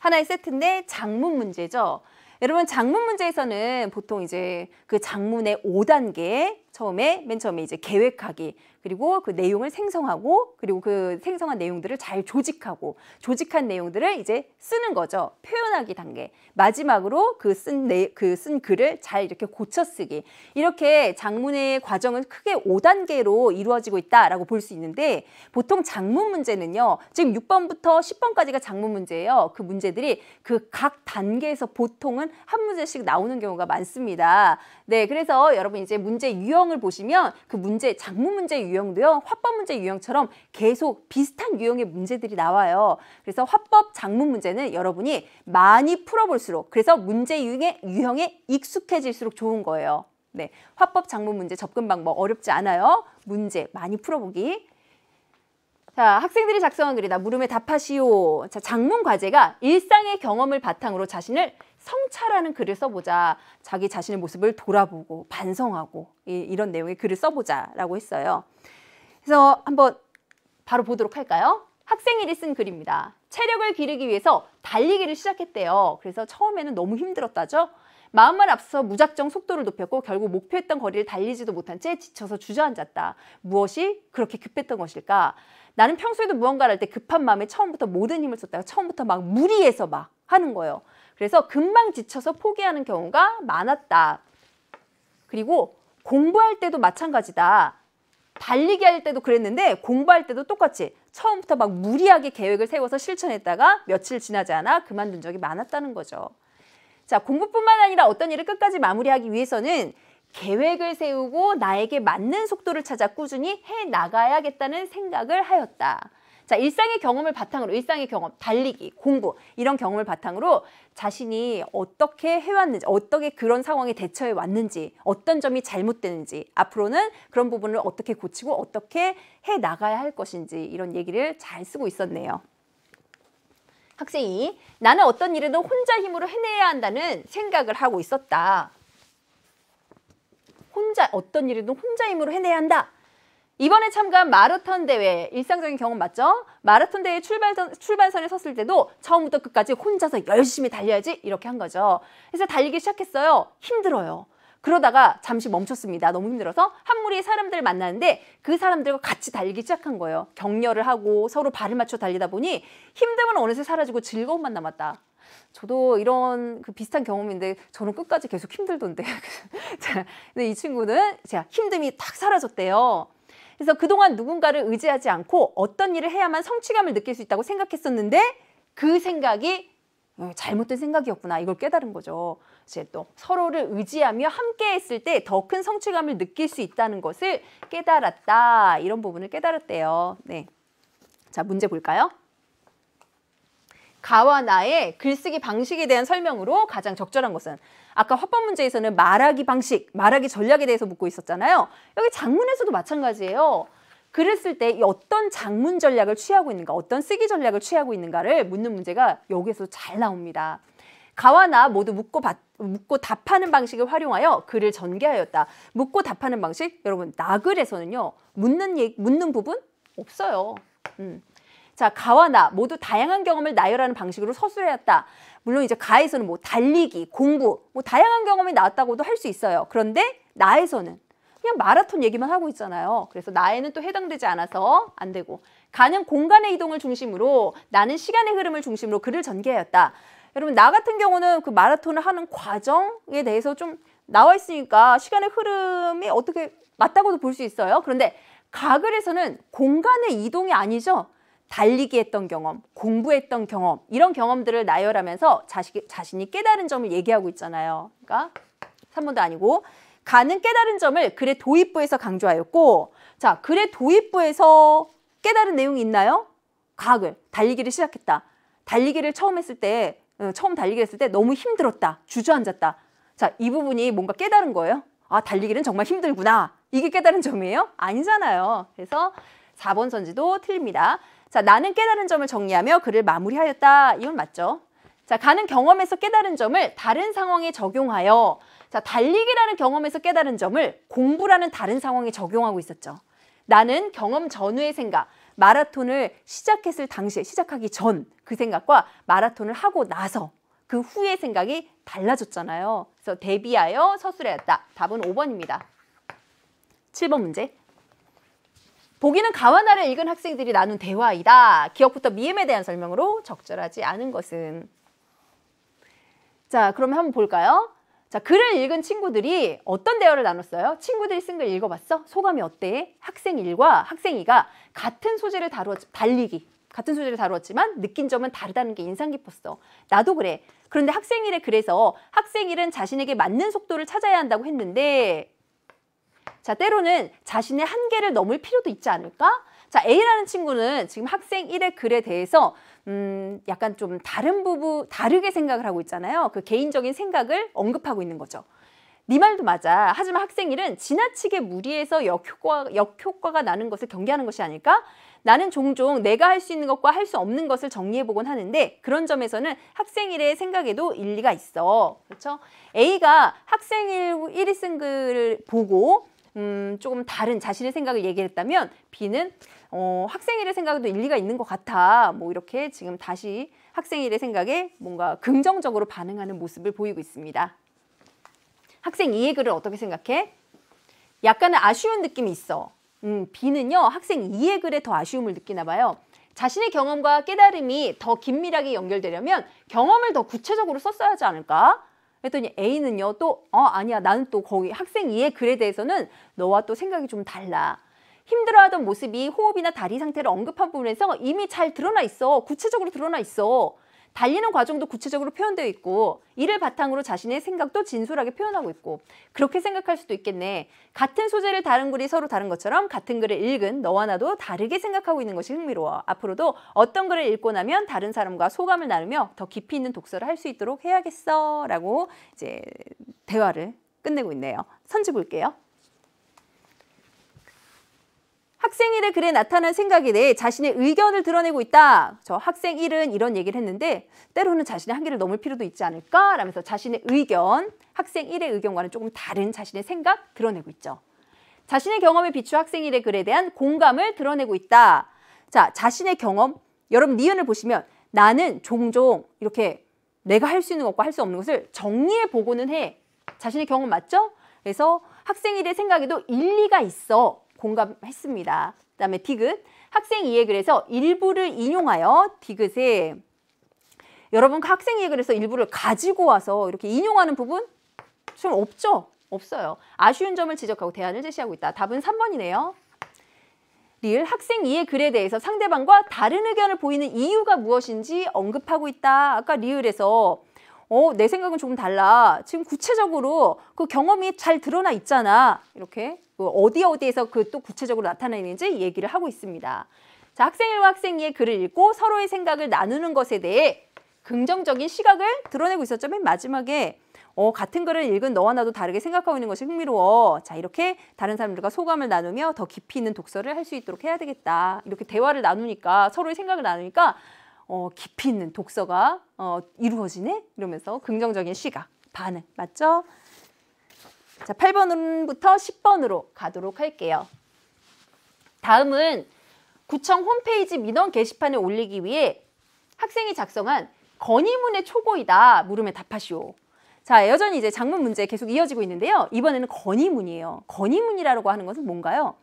하나의 세트인데 장문 문제죠. 여러분 장문 문제에서는 보통 이제 그장문의 5단계 처음에 맨 처음에 이제 계획하기 그리고 그 내용을 생성하고 그리고 그 생성한 내용들을 잘 조직하고 조직한 내용들을 이제 쓰는 거죠. 표현하기 단계. 마지막으로 그쓴그쓴 그 글을 잘 이렇게 고쳐 쓰기. 이렇게 작문의 과정은 크게 5단계로 이루어지고 있다라고 볼 수 있는데 보통 작문 문제는요. 지금 6번부터 10번까지가 작문 문제예요. 그 문제들이 그 각 단계에서 보통은 한 문제씩 나오는 경우가 많습니다. 네, 그래서 여러분 이제 문제 유형을 보시면 그 문제 작문 문제 유형 유형도요. 화법 문제 유형처럼 계속 비슷한 유형의 문제들이 나와요. 그래서 화법 작문 문제는 여러분이 많이 풀어볼수록 그래서 문제 유형의 유형에 익숙해질수록 좋은 거예요. 네, 화법 작문 문제 접근 방법 어렵지 않아요. 문제 많이 풀어보기. 자, 학생들이 작성한 글이다. 물음에 답하시오. 자, 작문 과제가 일상의 경험을 바탕으로 자신을 성찰하는 글을 써보자. 자기 자신의 모습을 돌아보고 반성하고 이런 내용의 글을 써보자라고 했어요. 그래서 한번 바로 보도록 할까요? 학생일이 쓴 글입니다. 체력을 기르기 위해서 달리기를 시작했대요. 그래서 처음에는 너무 힘들었다죠. 마음만 앞서 무작정 속도를 높였고 결국 목표했던 거리를 달리지도 못한 채 지쳐서 주저앉았다. 무엇이 그렇게 급했던 것일까? 나는 평소에도 무언가를 할 때 급한 마음에 처음부터 모든 힘을 썼다가 처음부터 막 무리해서 막 하는 거예요. 그래서 금방 지쳐서 포기하는 경우가 많았다. 그리고 공부할 때도 마찬가지다. 달리기 할 때도 그랬는데 공부할 때도 똑같이 처음부터 막 무리하게 계획을 세워서 실천했다가 며칠 지나지 않아 그만둔 적이 많았다는 거죠. 자, 공부뿐만 아니라 어떤 일을 끝까지 마무리하기 위해서는 계획을 세우고 나에게 맞는 속도를 찾아 꾸준히 해 나가야겠다는 생각을 하였다. 자, 일상의 경험을 바탕으로 일상의 경험, 달리기, 공부 이런 경험을 바탕으로 자신이 어떻게 해왔는지, 어떻게 그런 상황에 대처해 왔는지, 어떤 점이 잘못되는지, 앞으로는 그런 부분을 어떻게 고치고 어떻게 해 나가야 할 것인지 이런 얘기를 잘 쓰고 있었네요. 학생이 나는 어떤 일에도 혼자 힘으로 해내야 한다는 생각을 하고 있었다. 혼자 어떤 일에도 혼자 힘으로 해내야 한다. 이번에 참가한 마라톤 대회 일상적인 경험 맞죠? 마라톤 대회 출발선, 출발선에 섰을 때도 처음부터 끝까지 혼자서 열심히 달려야지 이렇게 한 거죠. 그래서 달리기 시작했어요. 힘들어요. 그러다가 잠시 멈췄습니다. 너무 힘들어서 한 무리 의 사람들을 만나는데 그 사람들과 같이 달리기 시작한 거예요. 격려를 하고 서로 발을 맞춰 달리다 보니 힘듦은 어느새 사라지고 즐거움만 남았다. 저도 이런 그 비슷한 경험인데 저는 끝까지 계속 힘들던데. 근데 이 친구는 제가 힘듦이 탁 사라졌대요. 그래서 그동안 누군가를 의지하지 않고 어떤 일을 해야만 성취감을 느낄 수 있다고 생각했었는데 그 생각이 어, 잘못된 생각이었구나 이걸 깨달은 거죠. 이제 또 서로를 의지하며 함께 했을 때 더 큰 성취감을 느낄 수 있다는 것을 깨달았다 이런 부분을 깨달았대요. 네, 자 문제 볼까요? 가와 나의 글쓰기 방식에 대한 설명으로 가장 적절한 것은 아까 화법 문제에서는 말하기 방식, 말하기 전략에 대해서 묻고 있었잖아요. 여기 장문에서도 마찬가지예요. 그랬을 때 어떤 장문 전략을 취하고 있는가, 어떤 쓰기 전략을 취하고 있는가를 묻는 문제가 여기에서 잘 나옵니다. 가와 나 모두 묻고, 받, 묻고 답하는 방식을 활용하여 글을 전개하였다. 묻고 답하는 방식, 여러분 나글에서는요 묻는 얘 묻는 부분 없어요. 음. 자, 가와 나 모두 다양한 경험을 나열하는 방식으로 서술해왔다. 물론 이제 가에서는 뭐 달리기, 공부, 뭐 다양한 경험이 나왔다고도 할 수 있어요. 그런데 나에서는 그냥 마라톤 얘기만 하고 있잖아요. 그래서 나에는 또 해당되지 않아서 안 되고 가는 공간의 이동을 중심으로 나는 시간의 흐름을 중심으로 글을 전개하였다. 여러분 나 같은 경우는 그 마라톤을 하는 과정에 대해서 좀 나와 있으니까 시간의 흐름이 어떻게 맞다고도 볼 수 있어요. 그런데 가글에서는 공간의 이동이 아니죠. 달리기 했던 경험, 공부했던 경험 이런 경험들을 나열하면서 자식, 자신이 깨달은 점을 얘기하고 있잖아요. 그러니까 3번도 아니고 가는 깨달은 점을 글의 도입부에서 강조하였고 자 글의 도입부에서 깨달은 내용이 있나요? 과학을 달리기를 시작했다. 달리기를 처음 했을 때 어, 처음 달리기 했을 때 너무 힘들었다. 주저앉았다. 자이 부분이 뭔가 깨달은 거예요. 아 달리기는 정말 힘들구나. 이게 깨달은 점이에요? 아니잖아요. 그래서 4번 선지도 틀립니다. 자, 나는 깨달은 점을 정리하며 글을 마무리하였다. 이건 맞죠? 자, 가는 경험에서 깨달은 점을 다른 상황에 적용하여 자, 달리기라는 경험에서 깨달은 점을 공부라는 다른 상황에 적용하고 있었죠. 나는 경험 전후의 생각, 마라톤을 시작했을 당시에 시작하기 전 그 생각과 마라톤을 하고 나서 그 후의 생각이 달라졌잖아요. 그래서 대비하여 서술하였다 답은 5번입니다. 7번 문제. 보기는 가와나를 읽은 학생들이 나눈 대화이다. 기억부터 미음에 대한 설명으로 적절하지 않은 것은. 자, 그러면 한번 볼까요? 자, 글을 읽은 친구들이 어떤 대화를 나눴어요? 친구들이 쓴 글 읽어봤어? 소감이 어때? 학생 1과 학생 2가 같은 소재를 다루었, 달리기. 같은 소재를 다루었지만 느낀 점은 다르다는 게 인상 깊었어. 나도 그래. 그런데 학생 1의 글에서 학생 1은 자신에게 맞는 속도를 찾아야 한다고 했는데 자, 때로는 자신의 한계를 넘을 필요도 있지 않을까? 자, A라는 친구는 지금 학생 1의 글에 대해서 음, 약간 좀 다른 부부 다르게 생각을 하고 있잖아요. 그 개인적인 생각을 언급하고 있는 거죠. 네 말도 맞아. 하지만 학생 1은 지나치게 무리해서 역효과, 역효과가 나는 것을 경계하는 것이 아닐까? 나는 종종 내가 할 수 있는 것과 할 수 없는 것을 정리해보곤 하는데 그런 점에서는 학생 1의 생각에도 일리가 있어. 그렇죠? A가 학생 1, 1이 쓴 글을 보고 음, 조금 다른 자신의 생각을 얘기했다면 B는 어, 학생일의 생각에도 일리가 있는 것 같아. 뭐 이렇게 지금 다시 학생일의 생각에 뭔가 긍정적으로 반응하는 모습을 보이고 있습니다. 학생 이의 글을 어떻게 생각해? 약간은 아쉬운 느낌이 있어. 음, B는요, 학생 이의 글에 더 아쉬움을 느끼나 봐요. 자신의 경험과 깨달음이 더 긴밀하게 연결되려면 경험을 더 구체적으로 썼어야 하지 않을까? 그랬더니 A는요 또 어 아니야 나는 또 거기 학생 E의 글에 대해서는 너와 또 생각이 좀 달라. 힘들어하던 모습이 호흡이나 다리 상태를 언급한 부분에서 이미 잘 드러나 있어. 구체적으로 드러나 있어. 달리는 과정도 구체적으로 표현되어 있고 이를 바탕으로 자신의 생각도 진솔하게 표현하고 있고 그렇게 생각할 수도 있겠네. 같은 소재를 다른 글이 서로 다른 것처럼 같은 글을 읽은 너와 나도 다르게 생각하고 있는 것이 흥미로워. 앞으로도 어떤 글을 읽고 나면 다른 사람과 소감을 나누며 더 깊이 있는 독서를 할 수 있도록 해야겠어 라고 이제 대화를 끝내고 있네요. 선지 볼게요. 학생일의 글에 나타난 생각에 대해 자신의 의견을 드러내고 있다. 저 학생일은 이런 얘기를 했는데 때로는 자신의 한계를 넘을 필요도 있지 않을까? 라면서 자신의 의견, 학생일의 의견과는 조금 다른 자신의 생각 드러내고 있죠. 자신의 경험에 비추어 학생일의 글에 대한 공감을 드러내고 있다. 자, 자신의 경험, 여러분 니은을 보시면 나는 종종 이렇게 내가 할 수 있는 것과 할 수 없는 것을 정리해 보고는 해. 자신의 경험 맞죠? 그래서 학생일의 생각에도 일리가 있어. 공감했습니다. 그 다음에 디귿. 학생 이해글에서 일부를 인용하여 디귿에 여러분 그 학생 이해글에서 일부를 가지고 와서 이렇게 인용하는 부분 좀 없죠? 없어요. 아쉬운 점을 지적하고 대안을 제시하고 있다. 답은 3번이네요. 리을 학생 이해 글에 대해서 상대방과 다른 의견을 보이는 이유가 무엇인지 언급하고 있다. 아까 리을에서 어, 내 생각은 조금 달라. 지금 구체적으로 그 경험이 잘 드러나 있잖아. 이렇게 그 어디 어디에서 그 또 구체적으로 나타나는지 있 얘기를 하고 있습니다. 자, 학생 1과 학생 2의 글을 읽고 서로의 생각을 나누는 것에 대해 긍정적인 시각을 드러내고 있었죠. 맨 마지막에 어, 같은 글을 읽은 너와 나도 다르게 생각하고 있는 것이 흥미로워. 자, 이렇게 다른 사람들과 소감을 나누며 더 깊이 있는 독서를 할 수 있도록 해야 되겠다. 이렇게 대화를 나누니까 서로의 생각을 나누니까 어, 깊이 있는 독서가 어, 이루어지네? 이러면서 긍정적인 시각, 반응, 맞죠? 자, 8번부터 10번으로 가도록 할게요. 다음은 구청 홈페이지 민원 게시판에 올리기 위해 학생이 작성한 건의문의 초보이다 물음에 답하시오. 자, 여전히 이제 작문 문제 계속 이어지고 있는데요. 이번에는 건의문이에요. 건의문이라고 하는 것은 뭔가요?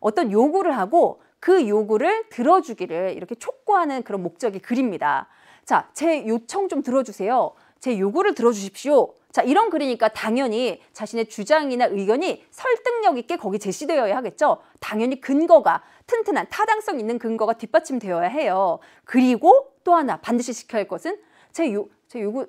어떤 요구를 하고 그 요구를 들어주기를 이렇게 촉구하는 그런 목적이 그립니다. 자, 제 요청 좀 들어주세요. 제 요구를 들어주십시오. 자, 이런 글이니까 당연히 자신의 주장이나 의견이 설득력 있게 거기 제시되어야 하겠죠. 당연히 근거가 튼튼한 타당성 있는 근거가 뒷받침되어야 해요. 그리고 또 하나 반드시 지켜야 할 것은 제, 요, 제 요구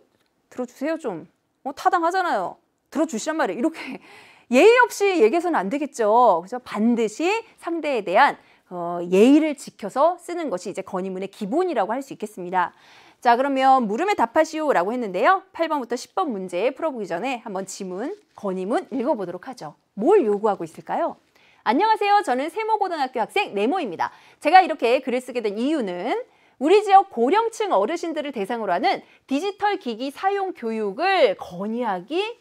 들어주세요 좀. 어, 타당하잖아요. 들어주시란 말이에요. 이렇게 예의 없이 얘기해서는 안 되겠죠. 그래서 반드시 상대에 대한 어, 예의를 지켜서 쓰는 것이 이제 건의문의 기본이라고 할 수 있겠습니다. 자 그러면 물음에 답하시오라고 했는데요. 8번부터 10번 문제 풀어보기 전에 한번 지문, 건의문 읽어보도록 하죠. 뭘 요구하고 있을까요? 안녕하세요. 저는 세모고등학교 학생 네모입니다. 제가 이렇게 글을 쓰게 된 이유는 우리 지역 고령층 어르신들을 대상으로 하는 디지털 기기 사용 교육을 건의하기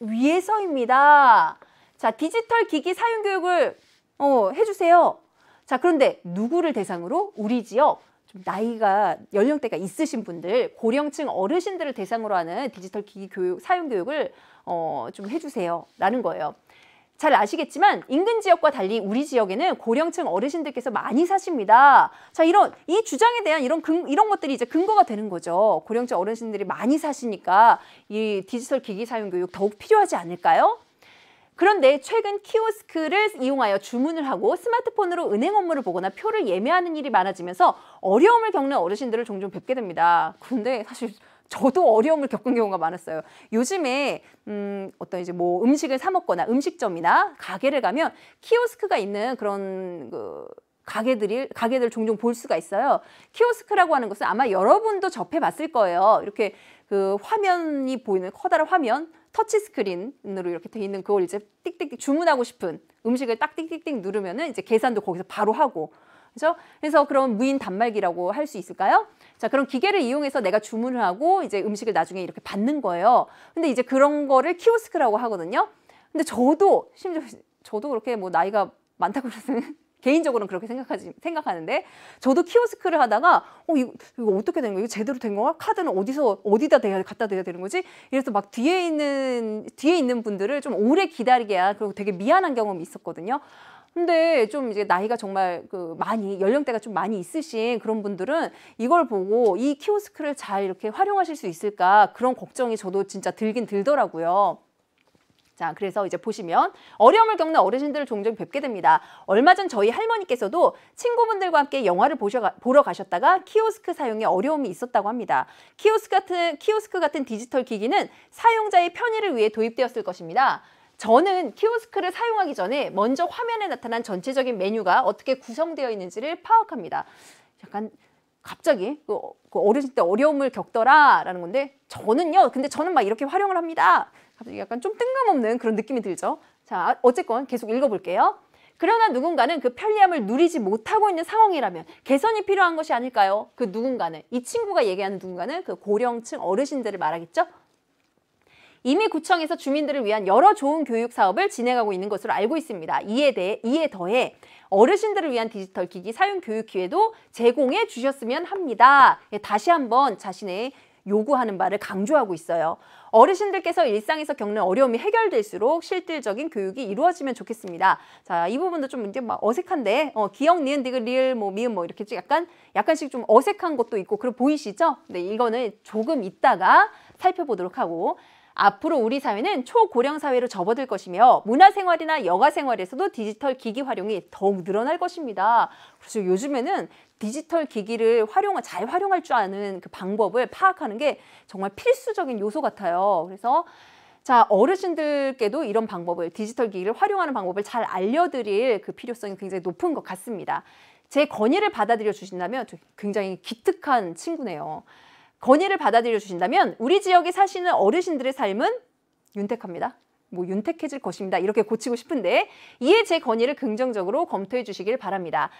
위해서입니다. 자, 디지털 기기 사용 교육을 어, 해주세요. 자, 그런데 누구를 대상으로 우리 지역 좀 나이가 연령대가 있으신 분들, 고령층 어르신들을 대상으로 하는 디지털 기기 교육 사용 교육을 어, 좀 해주세요라는 거예요. 잘 아시겠지만 인근 지역과 달리 우리 지역에는 고령층 어르신들께서 많이 사십니다. 자 이런 이 주장에 대한 이런 근, 이런 것들이 이제 근거가 되는 거죠. 고령층 어르신들이 많이 사시니까 이 디지털 기기 사용 교육 더욱 필요하지 않을까요? 그런데 최근 키오스크를 이용하여 주문을 하고 스마트폰으로 은행 업무를 보거나 표를 예매하는 일이 많아지면서 어려움을 겪는 어르신들을 종종 뵙게 됩니다. 근데 사실 저도 어려움을 겪은 경우가 많았어요. 요즘에 음, 어떤 이제 뭐 음식을 사 먹거나 음식점이나 가게를 가면 키오스크가 있는 그런 그 가게들이 가게들 종종 볼 수가 있어요. 키오스크라고 하는 것은 아마 여러분도 접해 봤을 거예요. 이렇게 그 화면이 보이는 커다란 화면 터치 스크린으로 이렇게 돼 있는 그걸 이제 띡띡 띡 주문하고 싶은 음식을 딱 띡띡띡 누르면은 이제 계산도 거기서 바로 하고 그죠? 그래서 그런 무인 단말기라고 할 수 있을까요? 자, 그런 기계를 이용해서 내가 주문을 하고 이제 음식을 나중에 이렇게 받는 거예요. 근데 이제 그런 거를 키오스크라고 하거든요. 근데 저도 심지어 저도 그렇게 뭐 나이가 많다고 그래서 개인적으로는 그렇게 생각하지, 생각하는데 저도 키오스크를 하다가 어 이거, 이거 어떻게 된는 거야? 이거 제대로 된 건가? 카드는 어디서 어디다 대야, 갖다 대야 되는 거지? 이래서 막 뒤에 있는 뒤에 있는 분들을 좀 오래 기다리게 한 그리고 되게 미안한 경험이 있었거든요. 근데 좀 이제 나이가 정말 그 많이 연령대가 좀 많이 있으신 그런 분들은 이걸 보고 이 키오스크를 잘 이렇게 활용하실 수 있을까 그런 걱정이 저도 진짜 들긴 들더라고요. 자, 그래서 이제 보시면 어려움을 겪는 어르신들을 종종 뵙게 됩니다. 얼마 전 저희 할머니께서도 친구분들과 함께 영화를 보셔 보러 가셨다가 키오스크 사용에 어려움이 있었다고 합니다. 키오스크 같은, 키오스크 같은 디지털 기기는 사용자의 편의를 위해 도입되었을 것입니다. 저는 키오스크를 사용하기 전에 먼저 화면에 나타난 전체적인 메뉴가 어떻게 구성되어 있는지를 파악합니다. 약간 갑자기 그, 어, 그 어르신 때 어려움을 겪더라라는 건데 저는요. 근데 저는 막 이렇게 활용을 합니다. 약간 좀 뜬금없는 그런 느낌이 들죠. 자, 아, 어쨌건 계속 읽어볼게요. 그러나 누군가는 그 편리함을 누리지 못하고 있는 상황이라면 개선이 필요한 것이 아닐까요? 그 누군가는, 이 친구가 얘기하는 누군가는 그 고령층 어르신들을 말하겠죠? 이미 구청에서 주민들을 위한 여러 좋은 교육 사업을 진행하고 있는 것으로 알고 있습니다. 이에 대해 이에 더해 어르신들을 위한 디지털 기기 사용 교육 기회도 제공해 주셨으면 합니다. 예, 다시 한번 자신의 요구하는 바를 강조하고 있어요. 어르신들께서 일상에서 겪는 어려움이 해결될수록 실질적인 교육이 이루어지면 좋겠습니다. 자, 이 부분도 좀 이제 막 어색한데 어, 기억, 니은, 디귿, 리을, 뭐 미음 뭐 이렇게 약간 약간씩 좀 어색한 것도 있고 그럼 보이시죠? 네, 이거는 조금 있다가 살펴보도록 하고 앞으로 우리 사회는 초고령 사회로 접어들 것이며 문화생활이나 여가생활에서도 디지털 기기 활용이 더욱 늘어날 것입니다. 그래서 요즘에는 디지털 기기를 활용을 잘 활용할 줄 아는 그 방법을 파악하는 게 정말 필수적인 요소 같아요. 그래서 자 어르신들께도 이런 방법을 디지털 기기를 활용하는 방법을 잘 알려드릴 그 필요성이 굉장히 높은 것 같습니다. 제 건의를 받아들여 주신다면 굉장히 기특한 친구네요. 건의를 받아들여 주신다면 우리 지역에 사시는 어르신들의 삶은 윤택합니다. 뭐 윤택해질 것입니다. 이렇게 고치고 싶은데 이에 제 건의를 긍정적으로 검토해 주시길 바랍니다.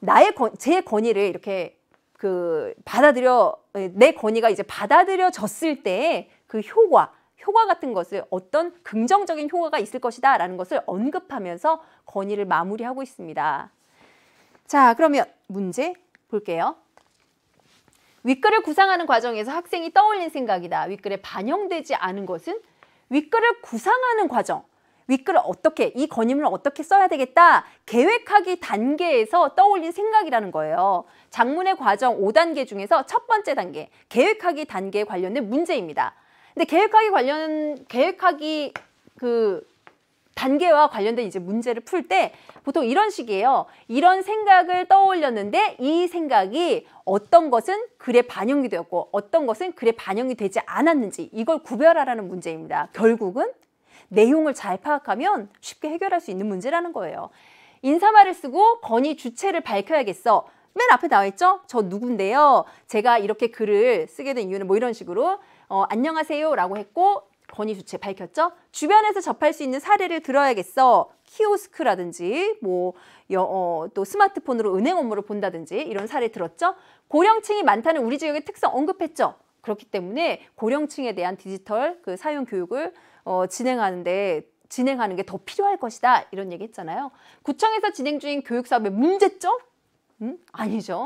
나의 권, 제 권위를 이렇게 그 받아들여 내 권위가 이제 받아들여졌을 때 그 효과 효과 같은 것을 어떤 긍정적인 효과가 있을 것이다 라는 것을 언급하면서 권위를 마무리하고 있습니다. 자 그러면 문제 볼게요. 윗글을 구상하는 과정에서 학생이 떠올린 생각이다. 윗글에 반영되지 않은 것은 윗글을 구상하는 과정 윗글을 어떻게 이 건임을 어떻게 써야 되겠다 계획하기 단계에서 떠올린 생각이라는 거예요. 작문의 과정 5단계 중에서 첫 번째 단계 계획하기 단계에 관련된 문제입니다. 근데 계획하기 관련 계획하기 그 단계와 관련된 이제 문제를 풀 때 보통 이런 식이에요. 이런 생각을 떠올렸는데 이 생각이 어떤 것은 글에 반영이 되었고 어떤 것은 글에 반영이 되지 않았는지 이걸 구별하라는 문제입니다. 결국은 내용을 잘 파악하면 쉽게 해결할 수 있는 문제라는 거예요. 인사말을 쓰고 건의 주체를 밝혀야겠어. 맨 앞에 나와 있죠? 저 누군데요? 제가 이렇게 글을 쓰게 된 이유는 뭐 이런 식으로 어, 안녕하세요 라고 했고 건의 주체 밝혔죠? 주변에서 접할 수 있는 사례를 들어야겠어. 키오스크라든지 뭐 여, 어, 또 스마트폰으로 은행 업무를 본다든지 이런 사례 들었죠? 고령층이 많다는 우리 지역의 특성 언급했죠? 그렇기 때문에 고령층에 대한 디지털 그 사용 교육을 어, 진행하는데 진행하는 게 더 필요할 것이다 이런 얘기 했잖아요. 구청에서 진행 중인 교육사업의 문제점? 음? 아니죠.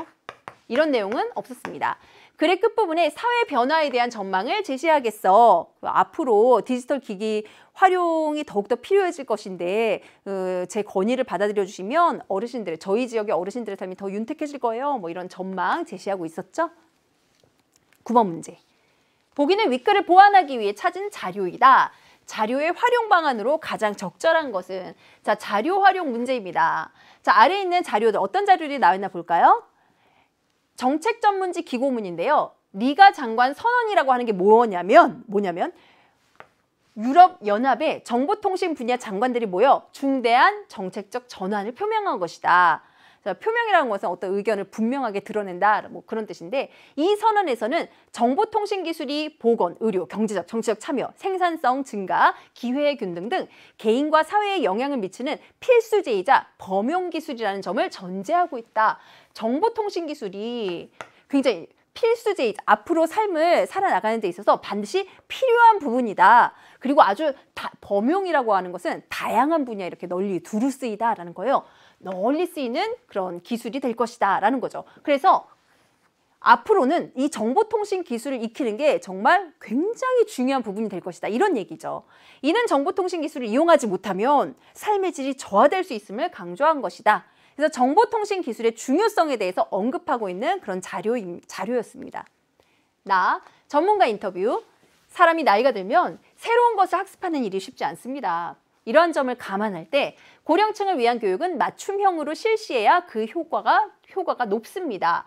이런 내용은 없었습니다. 글의 끝부분에 사회 변화에 대한 전망을 제시하겠어. 그 앞으로 디지털 기기 활용이 더욱더 필요해질 것인데 그제 건의를 받아들여 주시면 어르신들, 저희 지역의 어르신들의 삶이 더 윤택해질 거예요. 뭐 이런 전망 제시하고 있었죠. 9번 문제. 보기는 윗글을 보완하기 위해 찾은 자료이다. 자료의 활용 방안으로 가장 적절한 것은 자 자료 활용 문제입니다. 자 아래에 있는 자료들 어떤 자료들이 나왔나 볼까요? 정책 전문지 기고문인데요. 리가 장관 선언이라고 하는 게 뭐냐면 뭐냐면 유럽연합의 정보통신 분야 장관들이 모여 중대한 정책적 전환을 표명한 것이다. 표명이라는 것은 어떤 의견을 분명하게 드러낸다 뭐 그런 뜻인데 이 선언에서는 정보통신 기술이 보건, 의료, 경제적, 정치적 참여, 생산성 증가, 기회의 균등 등 개인과 사회에 영향을 미치는 필수제이자 범용 기술이라는 점을 전제하고 있다. 정보통신 기술이 굉장히 필수제 이자 앞으로 삶을 살아나가는 데 있어서 반드시 필요한 부분이다. 그리고 아주 다, 범용이라고 하는 것은 다양한 분야 이렇게 널리 두루 쓰이다라는 거예요. 널리 쓰이는 그런 기술이 될 것이다 라는 거죠. 그래서 앞으로는 이 정보통신 기술을 익히는 게 정말 굉장히 중요한 부분이 될 것이다. 이런 얘기죠. 이는 정보통신 기술을 이용하지 못하면 삶의 질이 저하될 수 있음을 강조한 것이다. 그래서 정보통신 기술의 중요성에 대해서 언급하고 있는 그런 자료, 자료였습니다. 나 전문가 인터뷰 사람이 나이가 들면 새로운 것을 학습하는 일이 쉽지 않습니다. 이런 점을 감안할 때 고령층을 위한 교육은 맞춤형으로 실시해야 그 효과가 효과가 높습니다.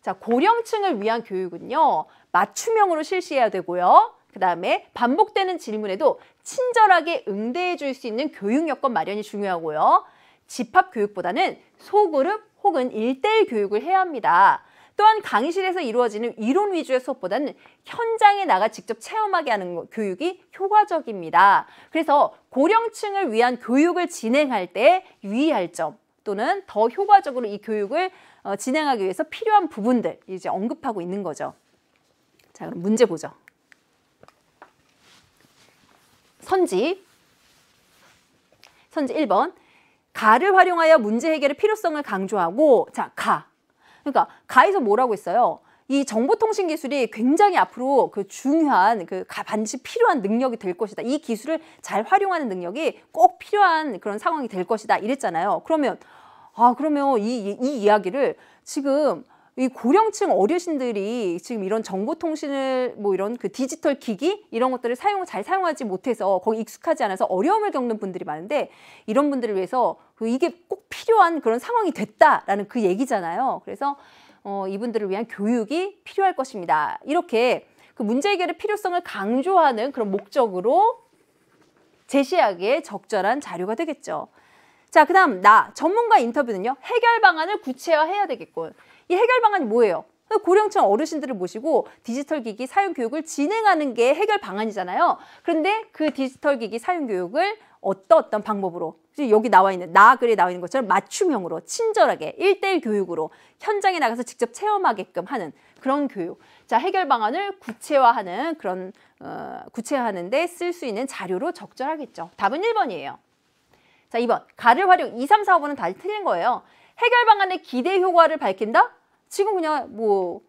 자, 고령층을 위한 교육은요. 맞춤형으로 실시해야 되고요. 그다음에 반복되는 질문에도 친절하게 응대해 줄 수 있는 교육 여건 마련이 중요하고요. 집합 교육보다는 소그룹 혹은 일대일 교육을 해야 합니다. 또한 강의실에서 이루어지는 이론 위주의 수업보다는 현장에 나가 직접 체험하게 하는 교육이 효과적입니다. 그래서 고령층을 위한 교육을 진행할 때 유의할 점 또는 더 효과적으로 이 교육을 어, 진행하기 위해서 필요한 부분들 이제 언급하고 있는 거죠. 자 그럼 문제 보죠. 선지 선지 1번 가를 활용하여 문제 해결의 필요성을 강조하고 자 가. 그러니까 가에서 뭐라고 했어요? 이 정보통신 기술이 굉장히 앞으로 그 중요한 그 반드시 필요한 능력이 될 것이다. 이 기술을 잘 활용하는 능력이 꼭 필요한 그런 상황이 될 것이다. 이랬잖아요. 그러면 아 그러면 이, 이 이야기를 지금 이 고령층 어르신들이 지금 이런 정보통신을 뭐 이런 그 디지털 기기 이런 것들을 사용 잘 사용하지 못해서 거기 익숙하지 않아서 어려움을 겪는 분들이 많은데 이런 분들을 위해서 그 이게 꼭 필요한 그런 상황이 됐다라는 그 얘기잖아요. 그래서 어, 이분들을 위한 교육이 필요할 것입니다. 이렇게 그 문제 해결의 필요성을 강조하는 그런 목적으로 제시하기에 적절한 자료가 되겠죠. 자, 그 다음 나 전문가 인터뷰는요. 해결 방안을 구체화해야 되겠군. 이 해결 방안이 뭐예요? 고령층 어르신들을 모시고 디지털 기기 사용 교육을 진행하는 게 해결 방안이잖아요. 그런데 그 디지털 기기 사용 교육을 어떤 어떤 방법으로 여기 나와 있는 나글에 나와 있는 것처럼 맞춤형으로 친절하게 일대일 교육으로 현장에 나가서 직접 체험하게끔 하는 그런 교육. 자, 해결 방안을 구체화하는 그런 어, 구체화하는 데쓸 수 있는 자료로 적절하겠죠. 답은 일번이에요 자, 이번 가를 활용 이, 삼, 사, 오번은다 틀린 거예요. 해결 방안의 기대 효과를 밝힌다? 지금 그냥 뭐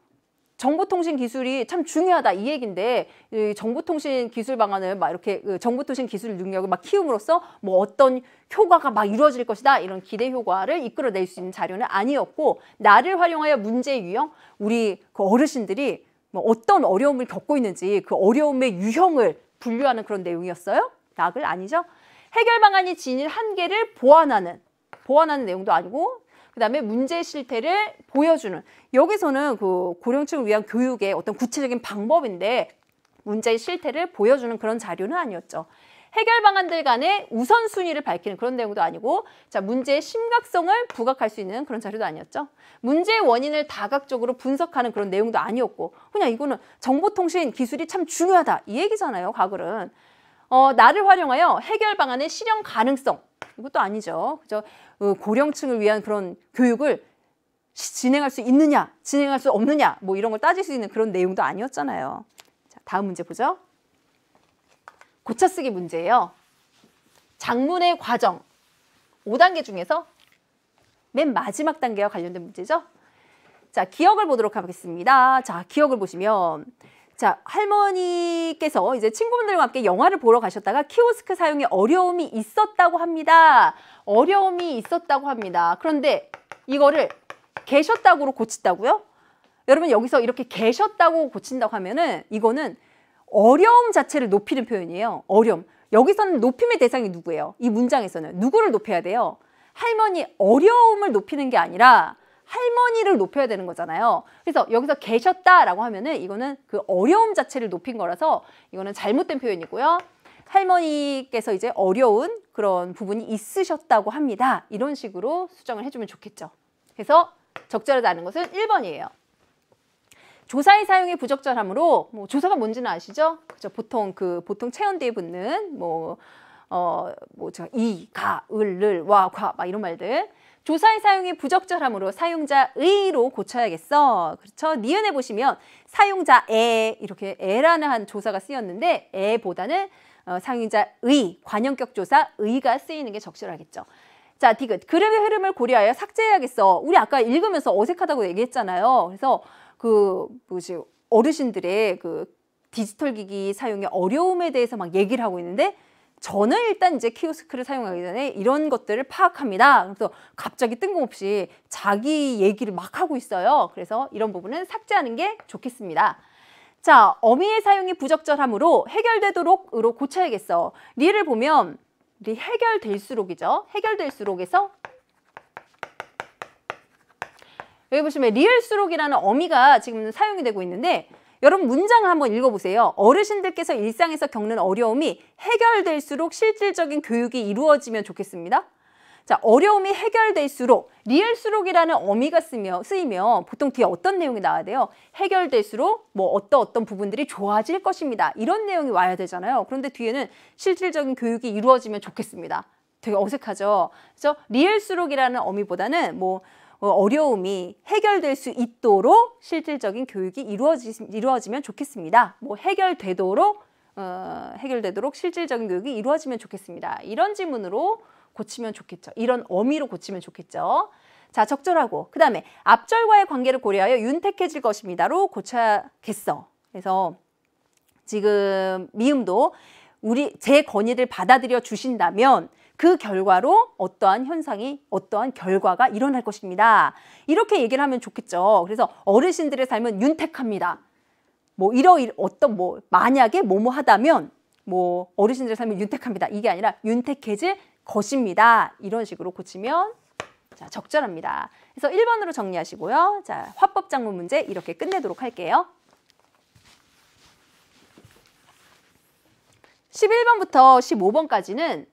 정보통신 기술이 참 중요하다 이 얘긴데 이 정보통신 기술 방안을 막 이렇게 그 정보통신 기술 능력을 막 키움으로써 뭐 어떤 효과가 막 이루어질 것이다 이런 기대 효과를 이끌어낼 수 있는 자료는 아니었고 나를 활용하여 문제 유형 우리 그 어르신들이 뭐 어떤 어려움을 겪고 있는지 그 어려움의 유형을 분류하는 그런 내용이었어요. 낙을 아니죠. 해결 방안이 지닌 한계를 보완하는 보완하는 내용도 아니고 그다음에 문제 실태를 보여주는 여기서는 그 고령층을 위한 교육의 어떤 구체적인 방법인데 문제의 실태를 보여주는 그런 자료는 아니었죠. 해결 방안들 간의 우선순위를 밝히는 그런 내용도 아니고 자 문제의 심각성을 부각할 수 있는 그런 자료도 아니었죠. 문제의 원인을 다각적으로 분석하는 그런 내용도 아니었고 그냥 이거는 정보통신 기술이 참 중요하다 이 얘기잖아요. 과거는. 어, 나를 활용하여 해결 방안의 실현 가능성 이것도 아니죠. 그죠? 어, 고령층을 위한 그런 교육을 진행할 수 있느냐, 진행할 수 없느냐, 뭐 이런 걸 따질 수 있는 그런 내용도 아니었잖아요. 자, 다음 문제 보죠. 고쳐쓰기 문제예요. 장문의 과정 5단계 중에서 맨 마지막 단계와 관련된 문제죠. 자, 기억을 보도록 하겠습니다. 자, 기억을 보시면 자, 할머니께서 이제 친구분들과 함께 영화를 보러 가셨다가 키오스크 사용에 어려움이 있었다고 합니다. 어려움이 있었다고 합니다. 그런데 이거를 계셨다고로 고친다고요? 여러분 여기서 이렇게 계셨다고 고친다고 하면은 이거는 어려움 자체를 높이는 표현이에요. 어려움. 여기서는 높임의 대상이 누구예요? 이 문장에서는 누구를 높여야 돼요? 할머니 어려움을 높이는 게 아니라 할머니를 높여야 되는 거잖아요. 그래서 여기서 계셨다라고 하면은 이거는 그 어려움 자체를 높인 거라서 이거는 잘못된 표현이고요. 할머니께서 이제 어려운 그런 부분이 있으셨다고 합니다. 이런 식으로 수정을 해주면 좋겠죠. 그래서 적절하다는 것은 1번이에요. 조사의 사용이 부적절하므로 뭐 조사가 뭔지는 아시죠? 그죠? 보통 그 보통 체언 뒤에 붙는 뭐 어, 뭐, 제가 이, 가, 을, 를, 와, 과, 막 이런 말들. 조사의 사용이 부적절함으로 사용자 의로 고쳐야겠어. 그렇죠? 니은에 보시면 사용자 에 이렇게 에라는 한 조사가 쓰였는데 에보다는 어, 사용자 의, e, 관형격 조사 의가 쓰이는 게 적절하겠죠. 자, 디귿. 그림의 흐름을 고려하여 삭제해야겠어. 우리 아까 읽으면서 어색하다고 얘기했잖아요. 그래서 그 뭐지 어르신들의 그 디지털 기기 사용의 어려움에 대해서 막 얘기를 하고 있는데 저는 일단 이제 키오스크를 사용하기 전에 이런 것들을 파악합니다. 그래서 갑자기 뜬금없이 자기 얘기를 막 하고 있어요. 그래서 이런 부분은 삭제하는 게 좋겠습니다. 자, 어미의 사용이 부적절하므로 해결되도록으로 고쳐야겠어. 리를 보면 리 해결될수록이죠. 해결될수록에서 여기 보시면 리을수록이라는 어미가 지금 사용이 되고 있는데 여러분 문장을 한번 읽어보세요. 어르신들께서 일상에서 겪는 어려움이 해결될수록 실질적인 교육이 이루어지면 좋겠습니다. 자, 어려움이 해결될수록 리얼수록이라는 어미가 쓰며, 쓰이며 보통 뒤에 어떤 내용이 나와야 돼요? 해결될수록 뭐 어떤 어떤 부분들이 좋아질 것입니다. 이런 내용이 와야 되잖아요. 그런데 뒤에는 실질적인 교육이 이루어지면 좋겠습니다. 되게 어색하죠. 그래서 리얼수록이라는 어미보다는 뭐 어, 어려움이 해결될 수 있도록 실질적인 교육이 이루어지, 이루어지면 좋겠습니다. 뭐 해결되도록 어, 해결되도록 실질적인 교육이 이루어지면 좋겠습니다. 이런 지문으로 고치면 좋겠죠. 이런 어미로 고치면 좋겠죠. 자 적절하고 그 다음에 앞절과의 관계를 고려하여 윤택해질 것입니다로 고쳐야겠어. 그래서 지금 미음도 우리 제 건의를 받아들여 주신다면 그 결과로 어떠한 현상이 어떠한 결과가 일어날 것입니다. 이렇게 얘기를 하면 좋겠죠. 그래서 어르신들의 삶은 윤택합니다. 뭐 이러 이 어떤 뭐 만약에 뭐뭐 하다면 뭐 어르신들의 삶은 윤택합니다. 이게 아니라 윤택해질 것입니다. 이런 식으로 고치면 자, 적절합니다. 그래서 1번으로 정리하시고요. 자, 화법 작문 문제 이렇게 끝내도록 할게요. 11번부터 15번까지는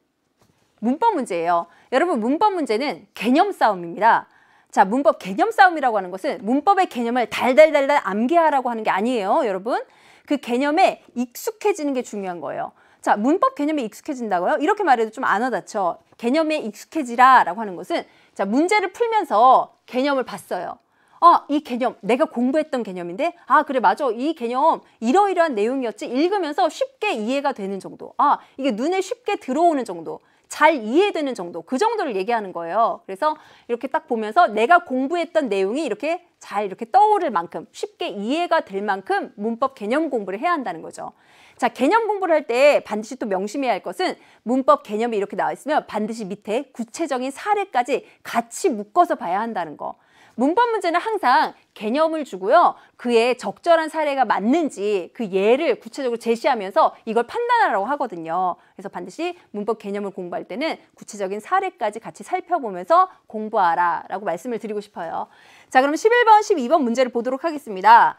문법 문제예요. 여러분 문법 문제는 개념 싸움입니다. 자, 문법 개념 싸움이라고 하는 것은 문법의 개념을 달달달달 암기하라고 하는 게 아니에요, 여러분. 그 개념에 익숙해지는 게 중요한 거예요. 자, 문법 개념에 익숙해진다고요? 이렇게 말해도 좀 안 와닿죠. 개념에 익숙해지라라고 하는 것은 자, 문제를 풀면서 개념을 봤어요. 아, 이 개념 내가 공부했던 개념인데 아, 그래 맞아. 이 개념 이러이러한 내용이었지. 읽으면서 쉽게 이해가 되는 정도. 아, 이게 눈에 쉽게 들어오는 정도. 잘 이해되는 정도 그 정도를 얘기하는 거예요. 그래서 이렇게 딱 보면서 내가 공부했던 내용이 이렇게 잘 이렇게 떠오를 만큼 쉽게 이해가 될 만큼 문법 개념 공부를 해야 한다는 거죠. 자 개념 공부를 할 때 반드시 또 명심해야 할 것은 문법 개념이 이렇게 나와 있으면 반드시 밑에 구체적인 사례까지 같이 묶어서 봐야 한다는 거. 문법 문제는 항상 개념을 주고요. 그에 적절한 사례가 맞는지 그 예를 구체적으로 제시하면서 이걸 판단하라고 하거든요. 그래서 반드시 문법 개념을 공부할 때는 구체적인 사례까지 같이 살펴보면서 공부하라 라고 말씀을 드리고 싶어요. 자 그럼 11번, 12번 문제를 보도록 하겠습니다.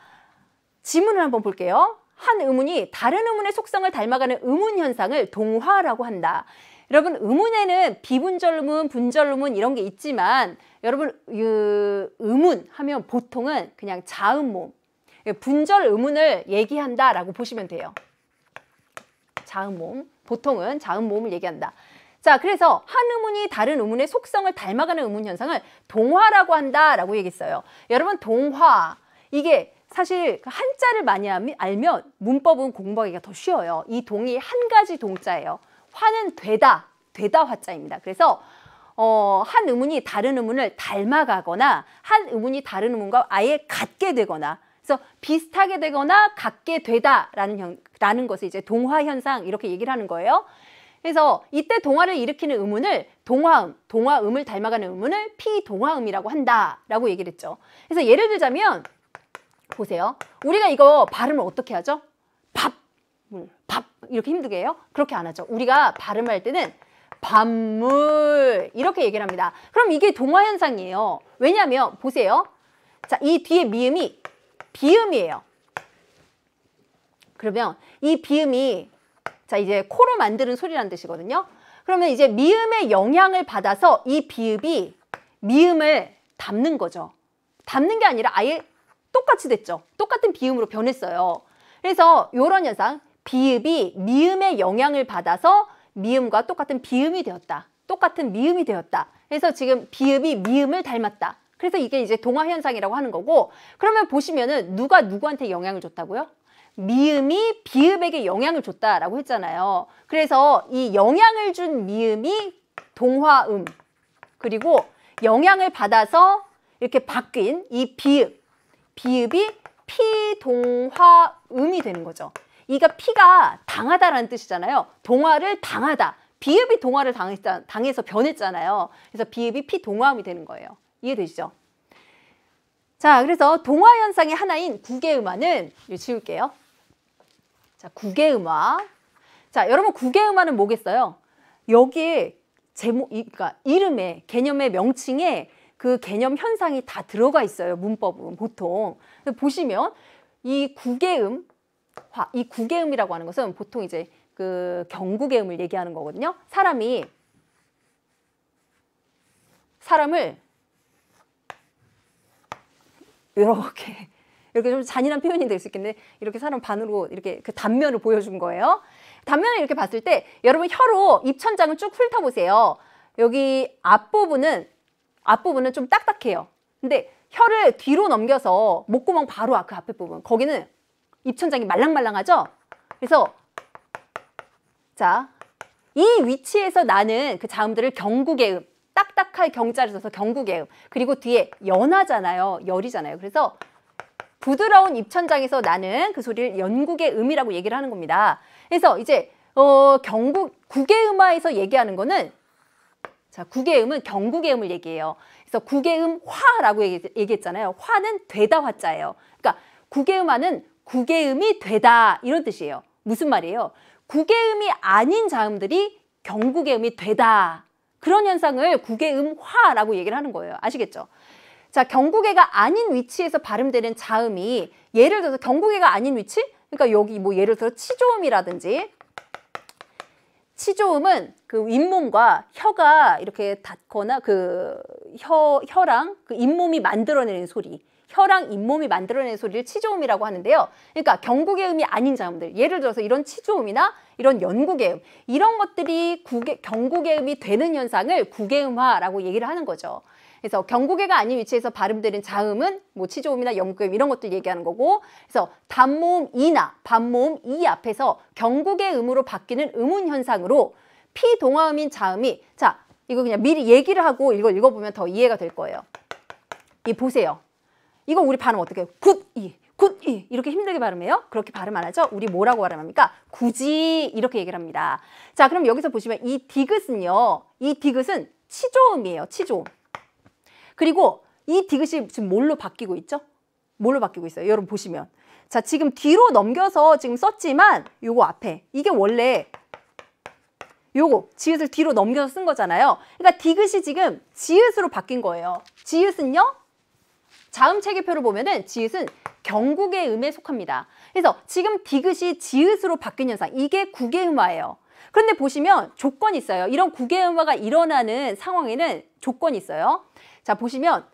지문을 한번 볼게요. 한 의문이 다른 의문의 속성을 닮아가는 의문 현상을 동화라고 한다. 여러분 의문에는 비분절문, 분절문 이런 게 있지만 여러분 그 의문 하면 보통은 그냥 자음모 예, 분절 의문을 얘기한다라고 보시면 돼요. 자음모 보통은 자음모음을 얘기한다. 자, 그래서 한 의문이 다른 의문의 속성을 닮아가는 의문 현상을 동화라고 한다라고 얘기했어요. 여러분 동화 이게 사실 그 한자를 많이 알면 문법은 공부하기가 더 쉬워요. 이 동이 한 가지 동자예요. 화는 되다, 되다 화자입니다. 그래서 어, 한 의문이 다른 의문을 닮아가거나 한 의문이 다른 의문과 아예 같게 되거나 그래서 비슷하게 되거나 같게 되다라는 형, 라는 것을 이제 동화 현상 이렇게 얘기를 하는 거예요. 그래서 이때 동화를 일으키는 의문을 동화음, 동화음을 닮아가는 의문을 피동화음이라고 한다라고 얘기를 했죠. 그래서 예를 들자면 보세요. 우리가 이거 발음을 어떻게 하죠? 밥 물, 뭐, 밥 이렇게 힘들게 해요? 그렇게 안 하죠. 우리가 발음할 때는 밥물 이렇게 얘기를 합니다. 그럼 이게 동화 현상이에요. 왜냐하면 보세요. 자, 이 뒤에 미음이 비음이에요. 그러면 이 비음이 자 이제 코로 만드는 소리라는 뜻이거든요. 그러면 이제 미음의 영향을 받아서 이 비읍이 미음을 담는 거죠. 담는 게 아니라 아예 똑같이 됐죠. 똑같은 비음으로 변했어요. 그래서 이런 현상, 비읍이 미음의 영향을 받아서 미음과 똑같은 비음이 되었다. 똑같은 미음이 되었다. 그래서 지금 비읍이 미음을 닮았다. 그래서 이게 이제 동화 현상이라고 하는 거고 그러면 보시면은 누가 누구한테 영향을 줬다고요? 미음이 비읍에게 영향을 줬다라고 했잖아요. 그래서 이 영향을 준 미음이 동화음 그리고 영향을 받아서 이렇게 바뀐 이 비읍 비읍이 피동화음이 되는 거죠. 이가 피가 당하다라는 뜻이잖아요. 동화를 당하다. 비읍이 동화를 당했다, 당해서 변했잖아요. 그래서 비읍이 피동화음이 되는 거예요. 이해되시죠? 자, 그래서 동화 현상의 하나인 구개음화는 지울게요. 자, 구개음화. 자, 여러분 구개음화는 뭐겠어요? 여기에 제목, 그러니까 이름에 개념의 명칭에 그 개념 현상이 다 들어가 있어요. 문법은 보통. 보시면 이 구개음, 화, 이 구개음이라고 하는 것은 보통 이제 그 경구개음을 얘기하는 거거든요. 사람이 사람을 이렇게 이렇게 좀 잔인한 표현이 될 수 있겠는데 이렇게 사람 반으로 이렇게 그 단면을 보여준 거예요. 단면을 이렇게 봤을 때 여러분 혀로 입천장을 쭉 훑어보세요. 여기 앞부분은 앞부분은 좀 딱딱해요. 근데 혀를 뒤로 넘겨서 목구멍 바로 그 앞에 부분 거기는 입천장이 말랑말랑하죠? 그래서 자, 이 위치에서 나는 그 자음들을 경구개음, 딱딱할 경자를 써서 경구개음, 그리고 뒤에 연하잖아요, 열이잖아요. 그래서 부드러운 입천장에서 나는 그 소리를 연구개음이라고 얘기를 하는 겁니다. 그래서 이제 어, 경구 구개음화에서 얘기하는 거는 자, 구개음은 경구개음을 얘기해요. 그래서 구개음 화라고 얘기, 했잖아요 화는 되다 화자예요. 그러니까 구개음화는 구개음이 되다 이런 뜻이에요. 무슨 말이에요? 구개음이 아닌 자음들이 경구개음이 되다. 그런 현상을 구개음화라고 얘기를 하는 거예요. 아시겠죠? 자, 경구개가 아닌 위치에서 발음되는 자음이 예를 들어서 경구개가 아닌 위치? 그러니까 여기 뭐 예를 들어 치조음이라든지 치조음은 그 윗몸과 혀가 이렇게 닿거나 그 혀, 혀랑 그 잇몸이 만들어내는 소리 혀랑 잇몸이 만들어낸 소리를 치조음이라고 하는데요. 그러니까 경구의 음이 아닌 자음들, 예를 들어서 이런 치조음이나 이런 연구의 음, 이런 것들이 구의경구의 음이 되는 현상을 구의음화라고 얘기를 하는 거죠. 그래서 경구개가 아닌 위치에서 발음되는 자음은 뭐 치조음이나 연구음 이런 것들 얘기하는 거고 그래서 단모음 이나 반모음 이 앞에서 경구개 음으로 바뀌는 음운 현상으로 피동화음인 자음이 자 이거 그냥 미리 얘기를 하고 이걸 읽어보면 더 이해가 될 거예요. 이 보세요. 이거 우리 발음 어떻게 해요? 굿이, 굿이 이렇게 힘들게 발음해요? 그렇게 발음 안 하죠? 우리 뭐라고 발음합니까? 굳이 이렇게 얘기를 합니다. 자, 그럼 여기서 보시면 이 디귿은요. 이 디귿은 치조음이에요. 치조음. 그리고 이 디귿이 지금 뭘로 바뀌고 있죠? 뭘로 바뀌고 있어요? 여러분 보시면. 자, 지금 뒤로 넘겨서 지금 썼지만 요거 앞에 이게 원래 요거 지읒을 뒤로 넘겨서 쓴 거잖아요. 그러니까 디귿이 지금 지읒으로 바뀐 거예요. 지읒은요? 자음 체계표를 보면은 지읒은 경국의 음에 속합니다. 그래서 지금 디귿이 지읒으로 바뀐 현상 이게 국의음화예요. 그런데 보시면 조건이 있어요. 이런 국의음화가 일어나는 상황에는 조건이 있어요. 자 보시면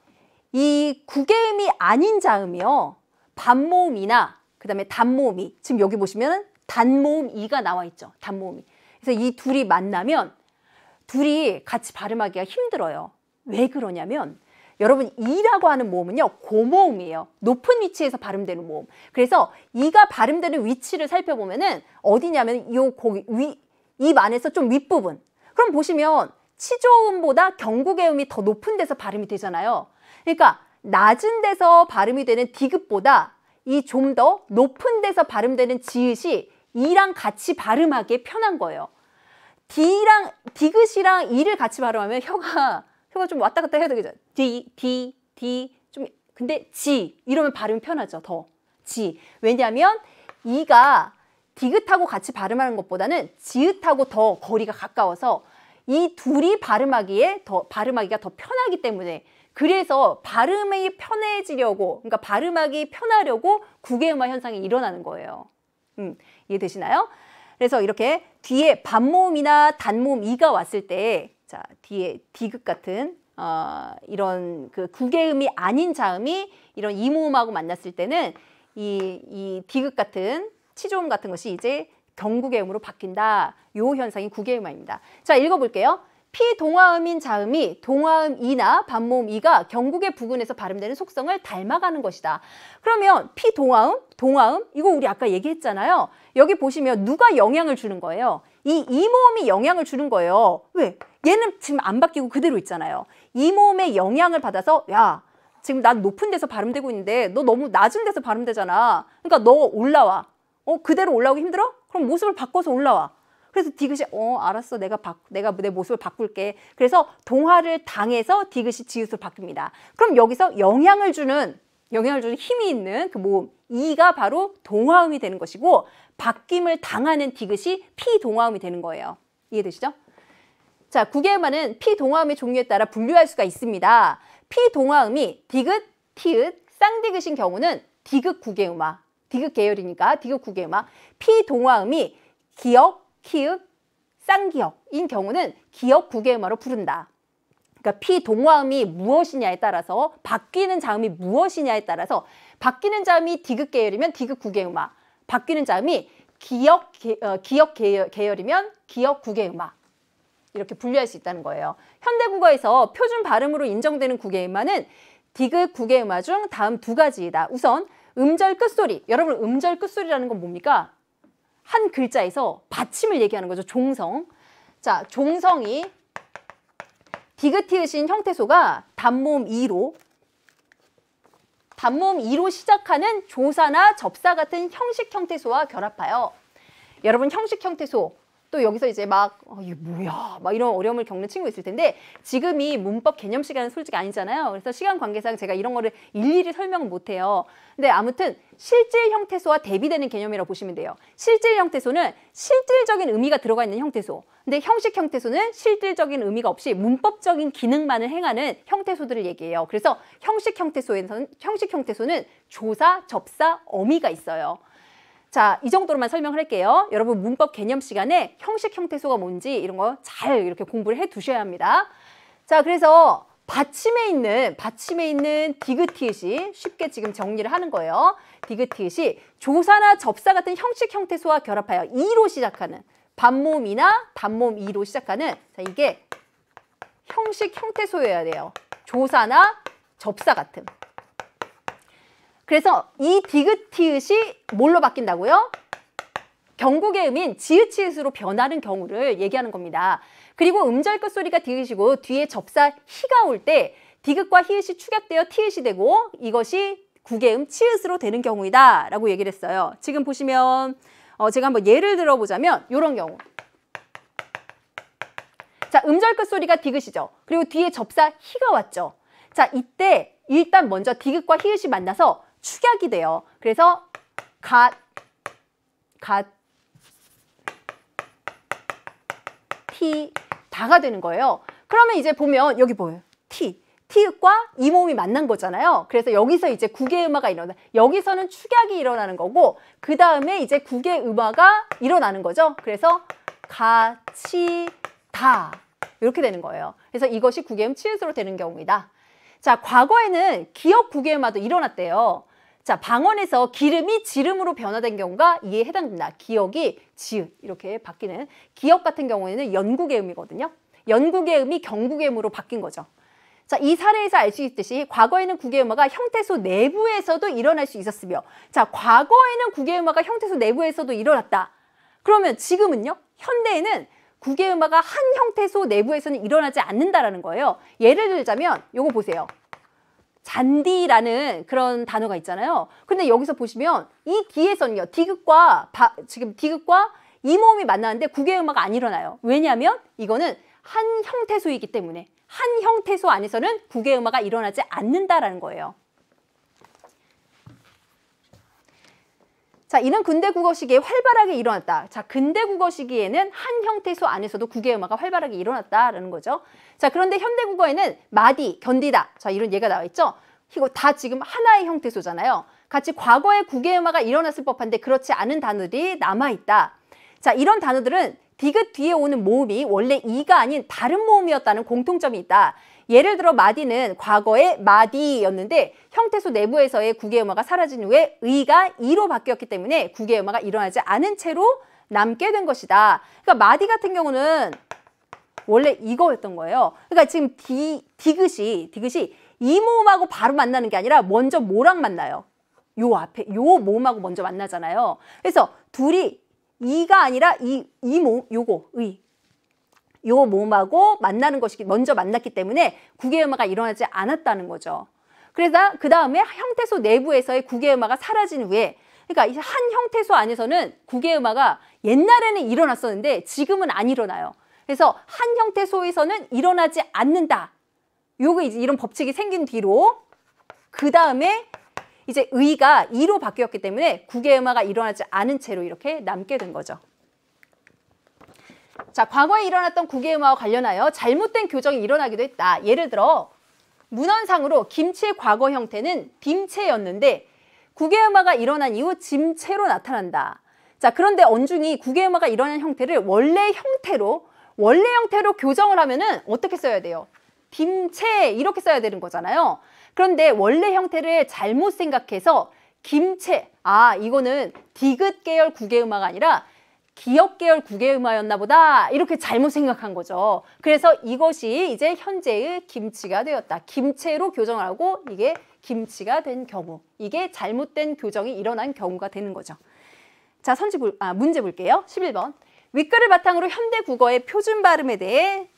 이 국의음이 아닌 자음이요. 반모음이나 그 다음에 단모음이 지금 여기 보시면 단모음 이가 나와 있죠. 단모음이. 그래서 이 둘이 만나면 둘이 같이 발음하기가 힘들어요. 왜 그러냐면 여러분 이라고 하는 모음은요 고모음이에요. 높은 위치에서 발음되는 모음. 그래서 이가 발음되는 위치를 살펴보면은 어디냐면 요 고기 위입 안에서 좀 윗부분. 그럼 보시면 치조음보다 경구개 음이 더 높은 데서 발음이 되잖아요. 그러니까 낮은 데서 발음이 되는 디귿보다 이 좀 더 높은 데서 발음되는 지읒이 이랑 같이 발음하기 편한 거예요. 디랑 디귿이랑 이를 같이 발음하면 혀가 혀가 좀 왔다 갔다 해야 되겠죠. D, D, D 좀 근데 지 이러면 발음이 편하죠. 더 지. 왜냐하면 이가 디귿하고 같이 발음하는 것보다는 지읒하고 더 거리가 가까워서 이 둘이 발음하기에 더 발음하기가 더 편하기 때문에 그래서 발음이 편해지려고 그러니까 발음하기 편하려고 구개음화 현상이 일어나는 거예요. 음, 이해되시나요? 그래서 이렇게 뒤에 반모음이나 단모음 이가 왔을 때자 뒤에 디귿 같은 어, 이런 그 구개음이 아닌 자음이 이런 이모음하고 만났을 때는 이, 이 디귿 같은 치조음 같은 것이 이제 경구개음으로 바뀐다. 요 현상이 구개음화입니다. 자 읽어볼게요. 피동화음인 자음이 동화음 이나 반모음 이가 경국의 부근에서 발음되는 속성을 닮아가는 것이다. 그러면 피동화음, 동화음 이거 우리 아까 얘기했잖아요. 여기 보시면 누가 영향을 주는 거예요. 이 이모음이 영향을 주는 거예요. 왜? 얘는 지금 안 바뀌고 그대로 있잖아요. 이모음의 영향을 받아서 야 지금 난 높은 데서 발음되고 있는데 너 너무 낮은 데서 발음되잖아. 그러니까 너 올라와. 어 그대로 올라오기 힘들어? 그럼 모습을 바꿔서 올라와. 그래서 디귿이 어 알았어 내가 바, 내가 내 모습을 바꿀게. 그래서 동화를 당해서 디귿이 지읒으로 바뀝니다. 그럼 여기서 영향을 주는 영향을 주는 힘이 있는 그 모음 이가 바로 동화음이 되는 것이고 바뀜을 당하는 디귿이 피동화음이 되는 거예요. 이해되시죠? 자, 구개음화는 피동화음의 종류에 따라 분류할 수가 있습니다. 피동화음이 디귿, 티귿, 쌍디귿인 경우는 디귿 구개음화, 디귿 계열이니까 디귿 구개음화, 피동화음이 기역, 키읔, 쌍기역인 경우는 기역 구개음화로 부른다. 그러니까 피동화음이 무엇이냐에 따라서 바뀌는 자음이 무엇이냐에 따라서 바뀌는 자음이 디귿 계열이면 디귿 구개음화, 바뀌는 자음이 기역, 계, 어, 기역 계열, 계열 이면 기역 국의 음악 이렇게 분류할 수 있다는 거예요. 현대국어에서 표준 발음으로 인정되는 국의 음악은 디귿 국의 음악 중 다음 두 가지이다. 우선 음절 끝소리. 여러분 음절 끝소리라는 건 뭡니까? 한 글자에서 받침을 얘기하는 거죠. 종성. 자, 종성이 디귿티읕인 형태소가 단모음 이로 단모음 2로 시작하는 조사나 접사 같은 형식 형태소와 결합하여 여러분 형식 형태소 또 여기서 이제 막 어, 이게 뭐야 막 이런 어려움을 겪는 친구 있을 텐데 지금이 문법 개념 시간은 솔직히 아니잖아요. 그래서 시간 관계상 제가 이런 거를 일일이 설명은 못해요. 근데 아무튼 실질 형태소와 대비되는 개념이라고 보시면 돼요. 실질 형태소는 실질적인 의미가 들어가 있는 형태소. 근데 형식 형태소는 실질적인 의미가 없이 문법적인 기능만을 행하는 형태소들을 얘기해요. 그래서 형식 형태소에서는 형식 형태소는 조사, 접사, 어미가 있어요. 자, 이 정도로만 설명을 할게요. 여러분 문법 개념 시간에 형식 형태소가 뭔지 이런 거 잘 이렇게 공부를 해 두셔야 합니다. 자, 그래서 받침에 있는 받침에 있는 디귿티읕이 e 쉽게 지금 정리를 하는 거예요. 디귿티읕이 e 조사나 접사 같은 형식 형태소와 결합하여 이로 시작하는 반모음이나 반모음 이로 시작하는 자, 이게 형식 형태소여야 돼요. 조사나 접사 같은 그래서 이 디귿티읕이 뭘로 바뀐다고요? 경국의 음인 지읒치읒으로 변하는 경우를 얘기하는 겁니다. 그리고 음절 끝소리가 디귿이고 뒤에 접사 히가 올 때 디귿과 히읗이 축약되어 티읒이 되고 이것이 구개음 치읒으로 되는 경우이다 라고 얘기를 했어요. 지금 보시면 어, 제가 한번 예를 들어보자면 이런 경우 자 음절 끝소리가 디귿이죠. 그리고 뒤에 접사 히가 왔죠. 자 이때 일단 먼저 디귿과 히읗이 만나서 축약이 돼요. 그래서 갓, 갓, 티, 다가 되는 거예요. 그러면 이제 보면 여기 보여요. 티. T과 이 모음이 만난 거잖아요. 그래서 여기서 이제 국의 음화가 일어나. 여기서는 축약이 일어나는 거고 그 다음에 이제 국의 음화가 일어나는 거죠. 그래서 같이 다 이렇게 되는 거예요. 그래서 이것이 국개음 치읓으로 되는 경우입니다 자, 과거에는 기억 국개 음화도 일어났대요. 자, 방언에서 기름이 지름으로 변화된 경우가 이에 해당됩니다. 기억이 지음 이렇게 바뀌는 기억 같은 경우에는 연구의 음이거든요. 연구의 음이 경구의 음으로 바뀐 거죠. 자, 이 사례에서 알 수 있듯이 과거에는 구외음화가 형태소 내부에서도 일어날 수 있었으며 자, 과거에는 구외음화가 형태소 내부에서도 일어났다. 그러면 지금은요? 현대에는 구외음화가한 형태소 내부에서는 일어나지 않는다라는 거예요. 예를 들자면 요거 보세요. 잔디라는 그런 단어가 있잖아요. 근데 여기서 보시면 이 뒤에서는요. 디귿과 바, 지금 디귿과 이 모음이 만나는데 국외음화가 안 일어나요. 왜냐하면 이거는 한 형태소이기 때문에 한 형태소 안에서는 국외음화가 일어나지 않는다라는 거예요. 자, 이는 근대 국어 시기에 활발하게 일어났다. 자, 근대 국어 시기에는 한 형태소 안에서도 국의 음화가 활발하게 일어났다라는 거죠. 자, 그런데 현대 국어에는 마디, 견디다. 자, 이런 예가 나와 있죠. 이거 다 지금 하나의 형태소잖아요. 같이 과거에 국의 음화가 일어났을 법한데 그렇지 않은 단어들이 남아 있다. 자, 이런 단어들은 디귿 뒤에 오는 모음이 원래 이가 아닌 다른 모음이었다는 공통점이 있다. 예를 들어 마디는 과거의 마디였는데 형태소 내부에서의 구개음화가 사라진 후에 의가 이로 바뀌었기 때문에 구개음화가 일어나지 않은 채로 남게 된 것이다. 그러니까 마디 같은 경우는 원래 이거였던 거예요. 그러니까 지금 디, 디귿이, 디귿이 이 모음하고 바로 만나는 게 아니라 먼저 뭐랑 만나요? 요 앞에, 요 모음하고 먼저 만나잖아요. 그래서 둘이 이가 아니라 이, 이모 요거, 의. 요 몸하고 만나는 것이 먼저 만났기 때문에 구개음화가 일어나지 않았다는 거죠. 그래서 그 다음에 형태소 내부에서의 구개음화가 사라진 후에 그러니까 한 형태소 안에서는 구개음화가 옛날에는 일어났었는데 지금은 안 일어나요. 그래서 한 형태소에서는 일어나지 않는다. 요거 이제 이런 법칙이 생긴 뒤로 그 다음에 이제 의가 이로 바뀌었기 때문에 구개음화가 일어나지 않은 채로 이렇게 남게 된 거죠. 자, 과거에 일어났던 국외음화와 관련하여 잘못된 교정이 일어나기도 했다. 예를 들어 문헌상으로 김치의 과거 형태는 빔채였는데 국외음화가 일어난 이후 짐채로 나타난다. 자, 그런데 언중이 국외음화가 일어난 형태를 원래 형태로 원래 형태로 교정을 하면은 어떻게 써야 돼요? 김채 이렇게 써야 되는 거잖아요. 그런데 원래 형태를 잘못 생각해서 김채 아 이거는 디귿 계열 국외음화가 아니라 기업 계열 국외음화였나 보다 이렇게 잘못 생각한 거죠. 그래서 이것이 이제 현재의 김치가 되었다. 김체로 교정하고 이게 김치가 된 경우 이게 잘못된 교정이 일어난 경우가 되는 거죠. 자, 선지 불, 아, 문제 볼게요. 11번. 윗글을 바탕으로 현대 국어의 표준 발음에 대해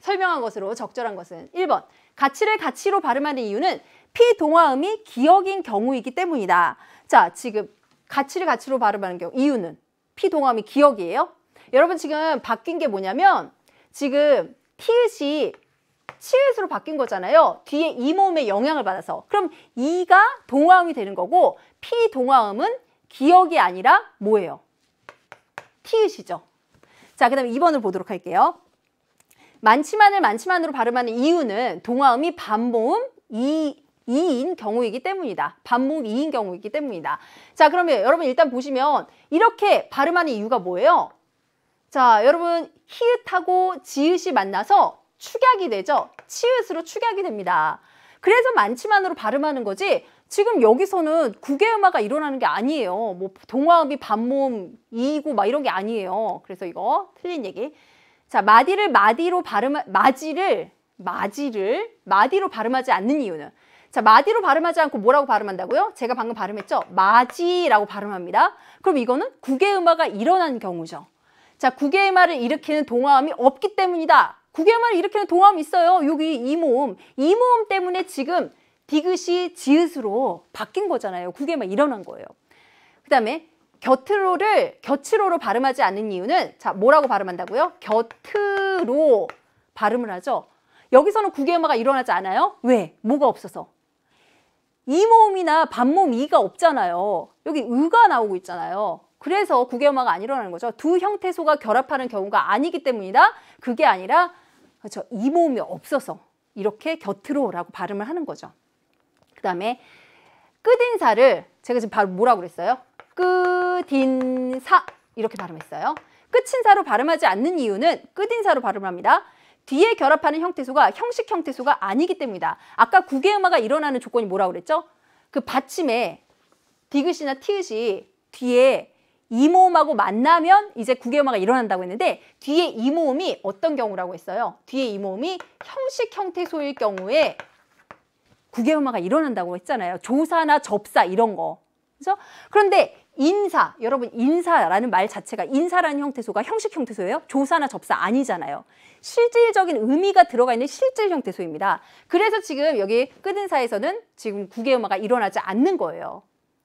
설명한 것으로 적절한 것은 1번. 가치를 가치로 발음하는 이유는 피동화음이 기억인 경우이기 때문이다. 자, 지금 가치를 가치로 발음하는 경우 이유는 피 동함이 기억이에요. 여러분 지금 바뀐 게 뭐냐면 지금 티읕이 치읓으로 바뀐 거잖아요. 뒤에 이몸에 영향을 받아서. 그럼 이가 동화음이 되는 거고 피 동화음은 기억이 아니라 뭐예요? 티읕이죠. 자, 그 다음에 2번을 보도록 할게요. 많지만을 많지만으로 발음하는 이유는 동화음이 반모음, 이, 2인 경우이기 때문이다. 반모음 2인 경우이기 때문이다. 자 그러면 여러분 일단 보시면 이렇게 발음하는 이유가 뭐예요? 자 여러분 히읗하고 지읒이 만나서 축약이 되죠. 치읒으로 축약이 됩니다. 그래서 많지만으로 발음하는 거지 지금 여기서는 구개음화가 일어나는 게 아니에요. 뭐 동화음이 반모음 이고 막 이런 게 아니에요. 그래서 이거 틀린 얘기. 자 마디를 마디로 발음 마지를 마지를 마디로 발음하지 않는 이유는 자, 마디로 발음하지 않고 뭐라고 발음한다고요? 제가 방금 발음했죠? 마지라고 발음합니다. 그럼 이거는 구개음화가 일어난 경우죠. 자, 구개음화를 일으키는 동화음이 없기 때문이다. 구개음화를 일으키는 동화음이 있어요. 여기 이 모음. 이 모음 때문에 지금 디귿이 지읒으로 바뀐 거잖아요. 구개음화 일어난 거예요. 그 다음에 곁으로를 곁으로로 발음하지 않는 이유는 자 뭐라고 발음한다고요? 곁으로 발음을 하죠. 여기서는 구개음화가 일어나지 않아요. 왜? 뭐가 없어서. 이모음이나 반모음 이가 없잖아요. 여기 으가 나오고 있잖아요. 그래서 구개음화가 안 일어나는 거죠. 두 형태소가 결합하는 경우가 아니기 때문이다. 그게 아니라 그렇죠. 이모음이 없어서 이렇게 곁으로라고 발음을 하는 거죠. 그 다음에 끝인사를 제가 지금 바로 뭐라고 그랬어요? 끝인사 이렇게 발음했어요. 끝인사로 발음하지 않는 이유는 끝인사로 발음합니다. 뒤에 결합하는 형태소가 형식 형태소가 아니기 때문이다. 아까 구개음화가 일어나는 조건이 뭐라고 그랬죠? 그 받침에 디귿이나 티읕이 뒤에 이모음하고 만나면 이제 구개음화가 일어난다고 했는데 뒤에 이모음이 어떤 경우라고 했어요? 뒤에 이모음이 형식 형태소일 경우에 구개음화가 일어난다고 했잖아요. 조사나 접사 이런 거. 그죠? 그런데 인사, 여러분 인사라는 말 자체가 인사라는 형태소가 형식 형태소예요? 조사나 접사 아니잖아요. 실질적인 의미가 들어가 있는 실질 형태 소입니다. 그래서 지금 여기 끝인사에서는 지금 구개음화가 일어나지 않는 거예요.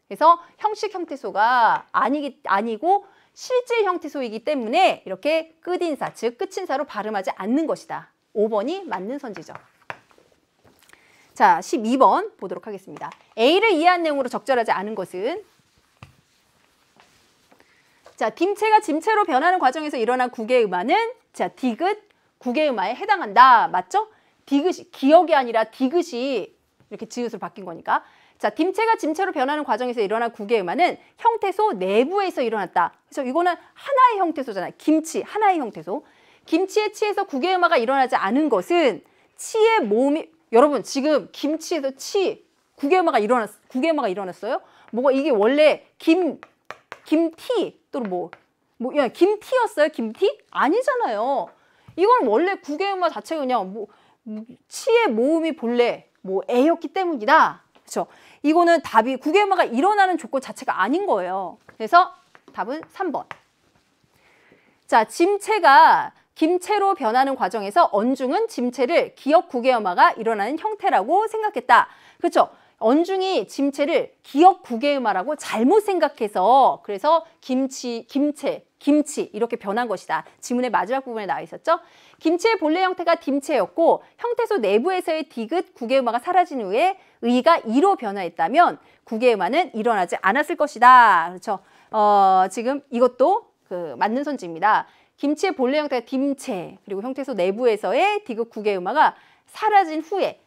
그래서 형식 형태소가 아니기, 아니고 실질 형태소이기 때문에 이렇게 끝인사, 즉 끝인사로 발음하지 않는 것이다. 5번이 맞는 선지죠. 자, 12번 보도록 하겠습니다. A를 이해한 내용으로 적절하지 않은 것은 자, 딤체가 짐체로 변하는 과정에서 일어난 구개음화는 자, 디귿, 구개음화에 해당한다. 맞죠? 디귿이 기억이 아니라 디귿이 이렇게 지읒으로 바뀐 거니까. 자, 딤체가 짐체로 변하는 과정에서 일어난 구개음화는 형태소 내부에서 일어났다. 그래서 이거는 하나의 형태소잖아요. 김치, 하나의 형태소. 김치의 치에서 구개음화가 일어나지 않은 것은 치의 몸이 여러분 지금 김치에서 치 구개음화가 일어났 구개음화가 일어났어요. 뭐가 이게 원래 김 김티 또는 뭐뭐 뭐, 냥 뭐, 예, 김티였어요? 김티? 아니잖아요. 이건 원래 구개음화 자체가 그냥 뭐, 뭐, 치의 모음이 본래 뭐 애였기 때문이다. 그렇죠? 이거는 답이 구개음화가 일어나는 조건 자체가 아닌 거예요. 그래서 답은 3번. 자, 짐체가 김체로 변하는 과정에서 언중은 짐체를 기억 구개음화가 일어나는 형태라고 생각했다. 그렇죠? 언중이 짐체를 기억 구개음화라고 잘못 생각해서 그래서 김치, 김체, 김치 이렇게 변한 것이다. 지문의 마지막 부분에 나와 있었죠. 김치의 본래 형태가 딤체였고 형태소 내부에서의 디귿 구개음화가 사라진 후에 의가 이로 변화했다면 구개음화는 일어나지 않았을 것이다. 그렇죠. 어, 지금 이것도 그 맞는 선지입니다. 김치의 본래 형태가 딤체 그리고 형태소 내부에서의 디귿 구개음화가 사라진 후에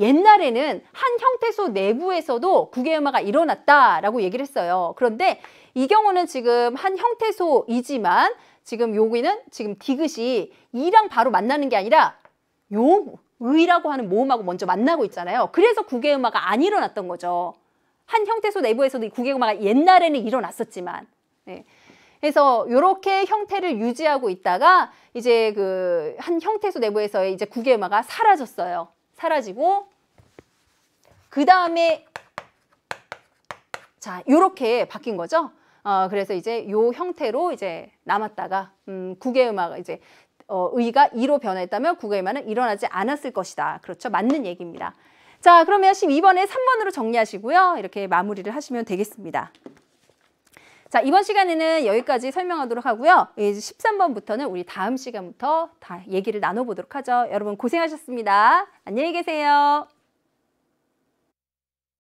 옛날에는 한 형태소 내부에서도 구개음화가 일어났다라고 얘기를 했어요. 그런데 이 경우는 지금 한 형태소이지만 지금 여기는 지금 디귿이 이랑 바로 만나는 게 아니라 요 의라고 하는 모음하고 먼저 만나고 있잖아요. 그래서 구개음화가 안 일어났던 거죠. 한 형태소 내부에서도 이 구개음화가 옛날에는 일어났었지만. 네. 그래서 이렇게 형태를 유지하고 있다가 이제 그 한 형태소 내부에서의 이제 구개음화가 사라졌어요. 사라지고 그 다음에 자 이렇게 바뀐 거죠. 어, 그래서 이제 요 형태로 이제 남았다가 음, 국외음악 이제 어, 의가 이로 변했다면 국외음악은 일어나지 않았을 것이다. 그렇죠. 맞는 얘기입니다. 자 그러면 12번에 3번으로 정리하시고요. 이렇게 마무리를 하시면 되겠습니다. 자 이번 시간에는 여기까지 설명하도록 하고요. 이제 13번부터는 우리 다음 시간부터 다 얘기를 나눠보도록 하죠. 여러분 고생하셨습니다. 안녕히 계세요.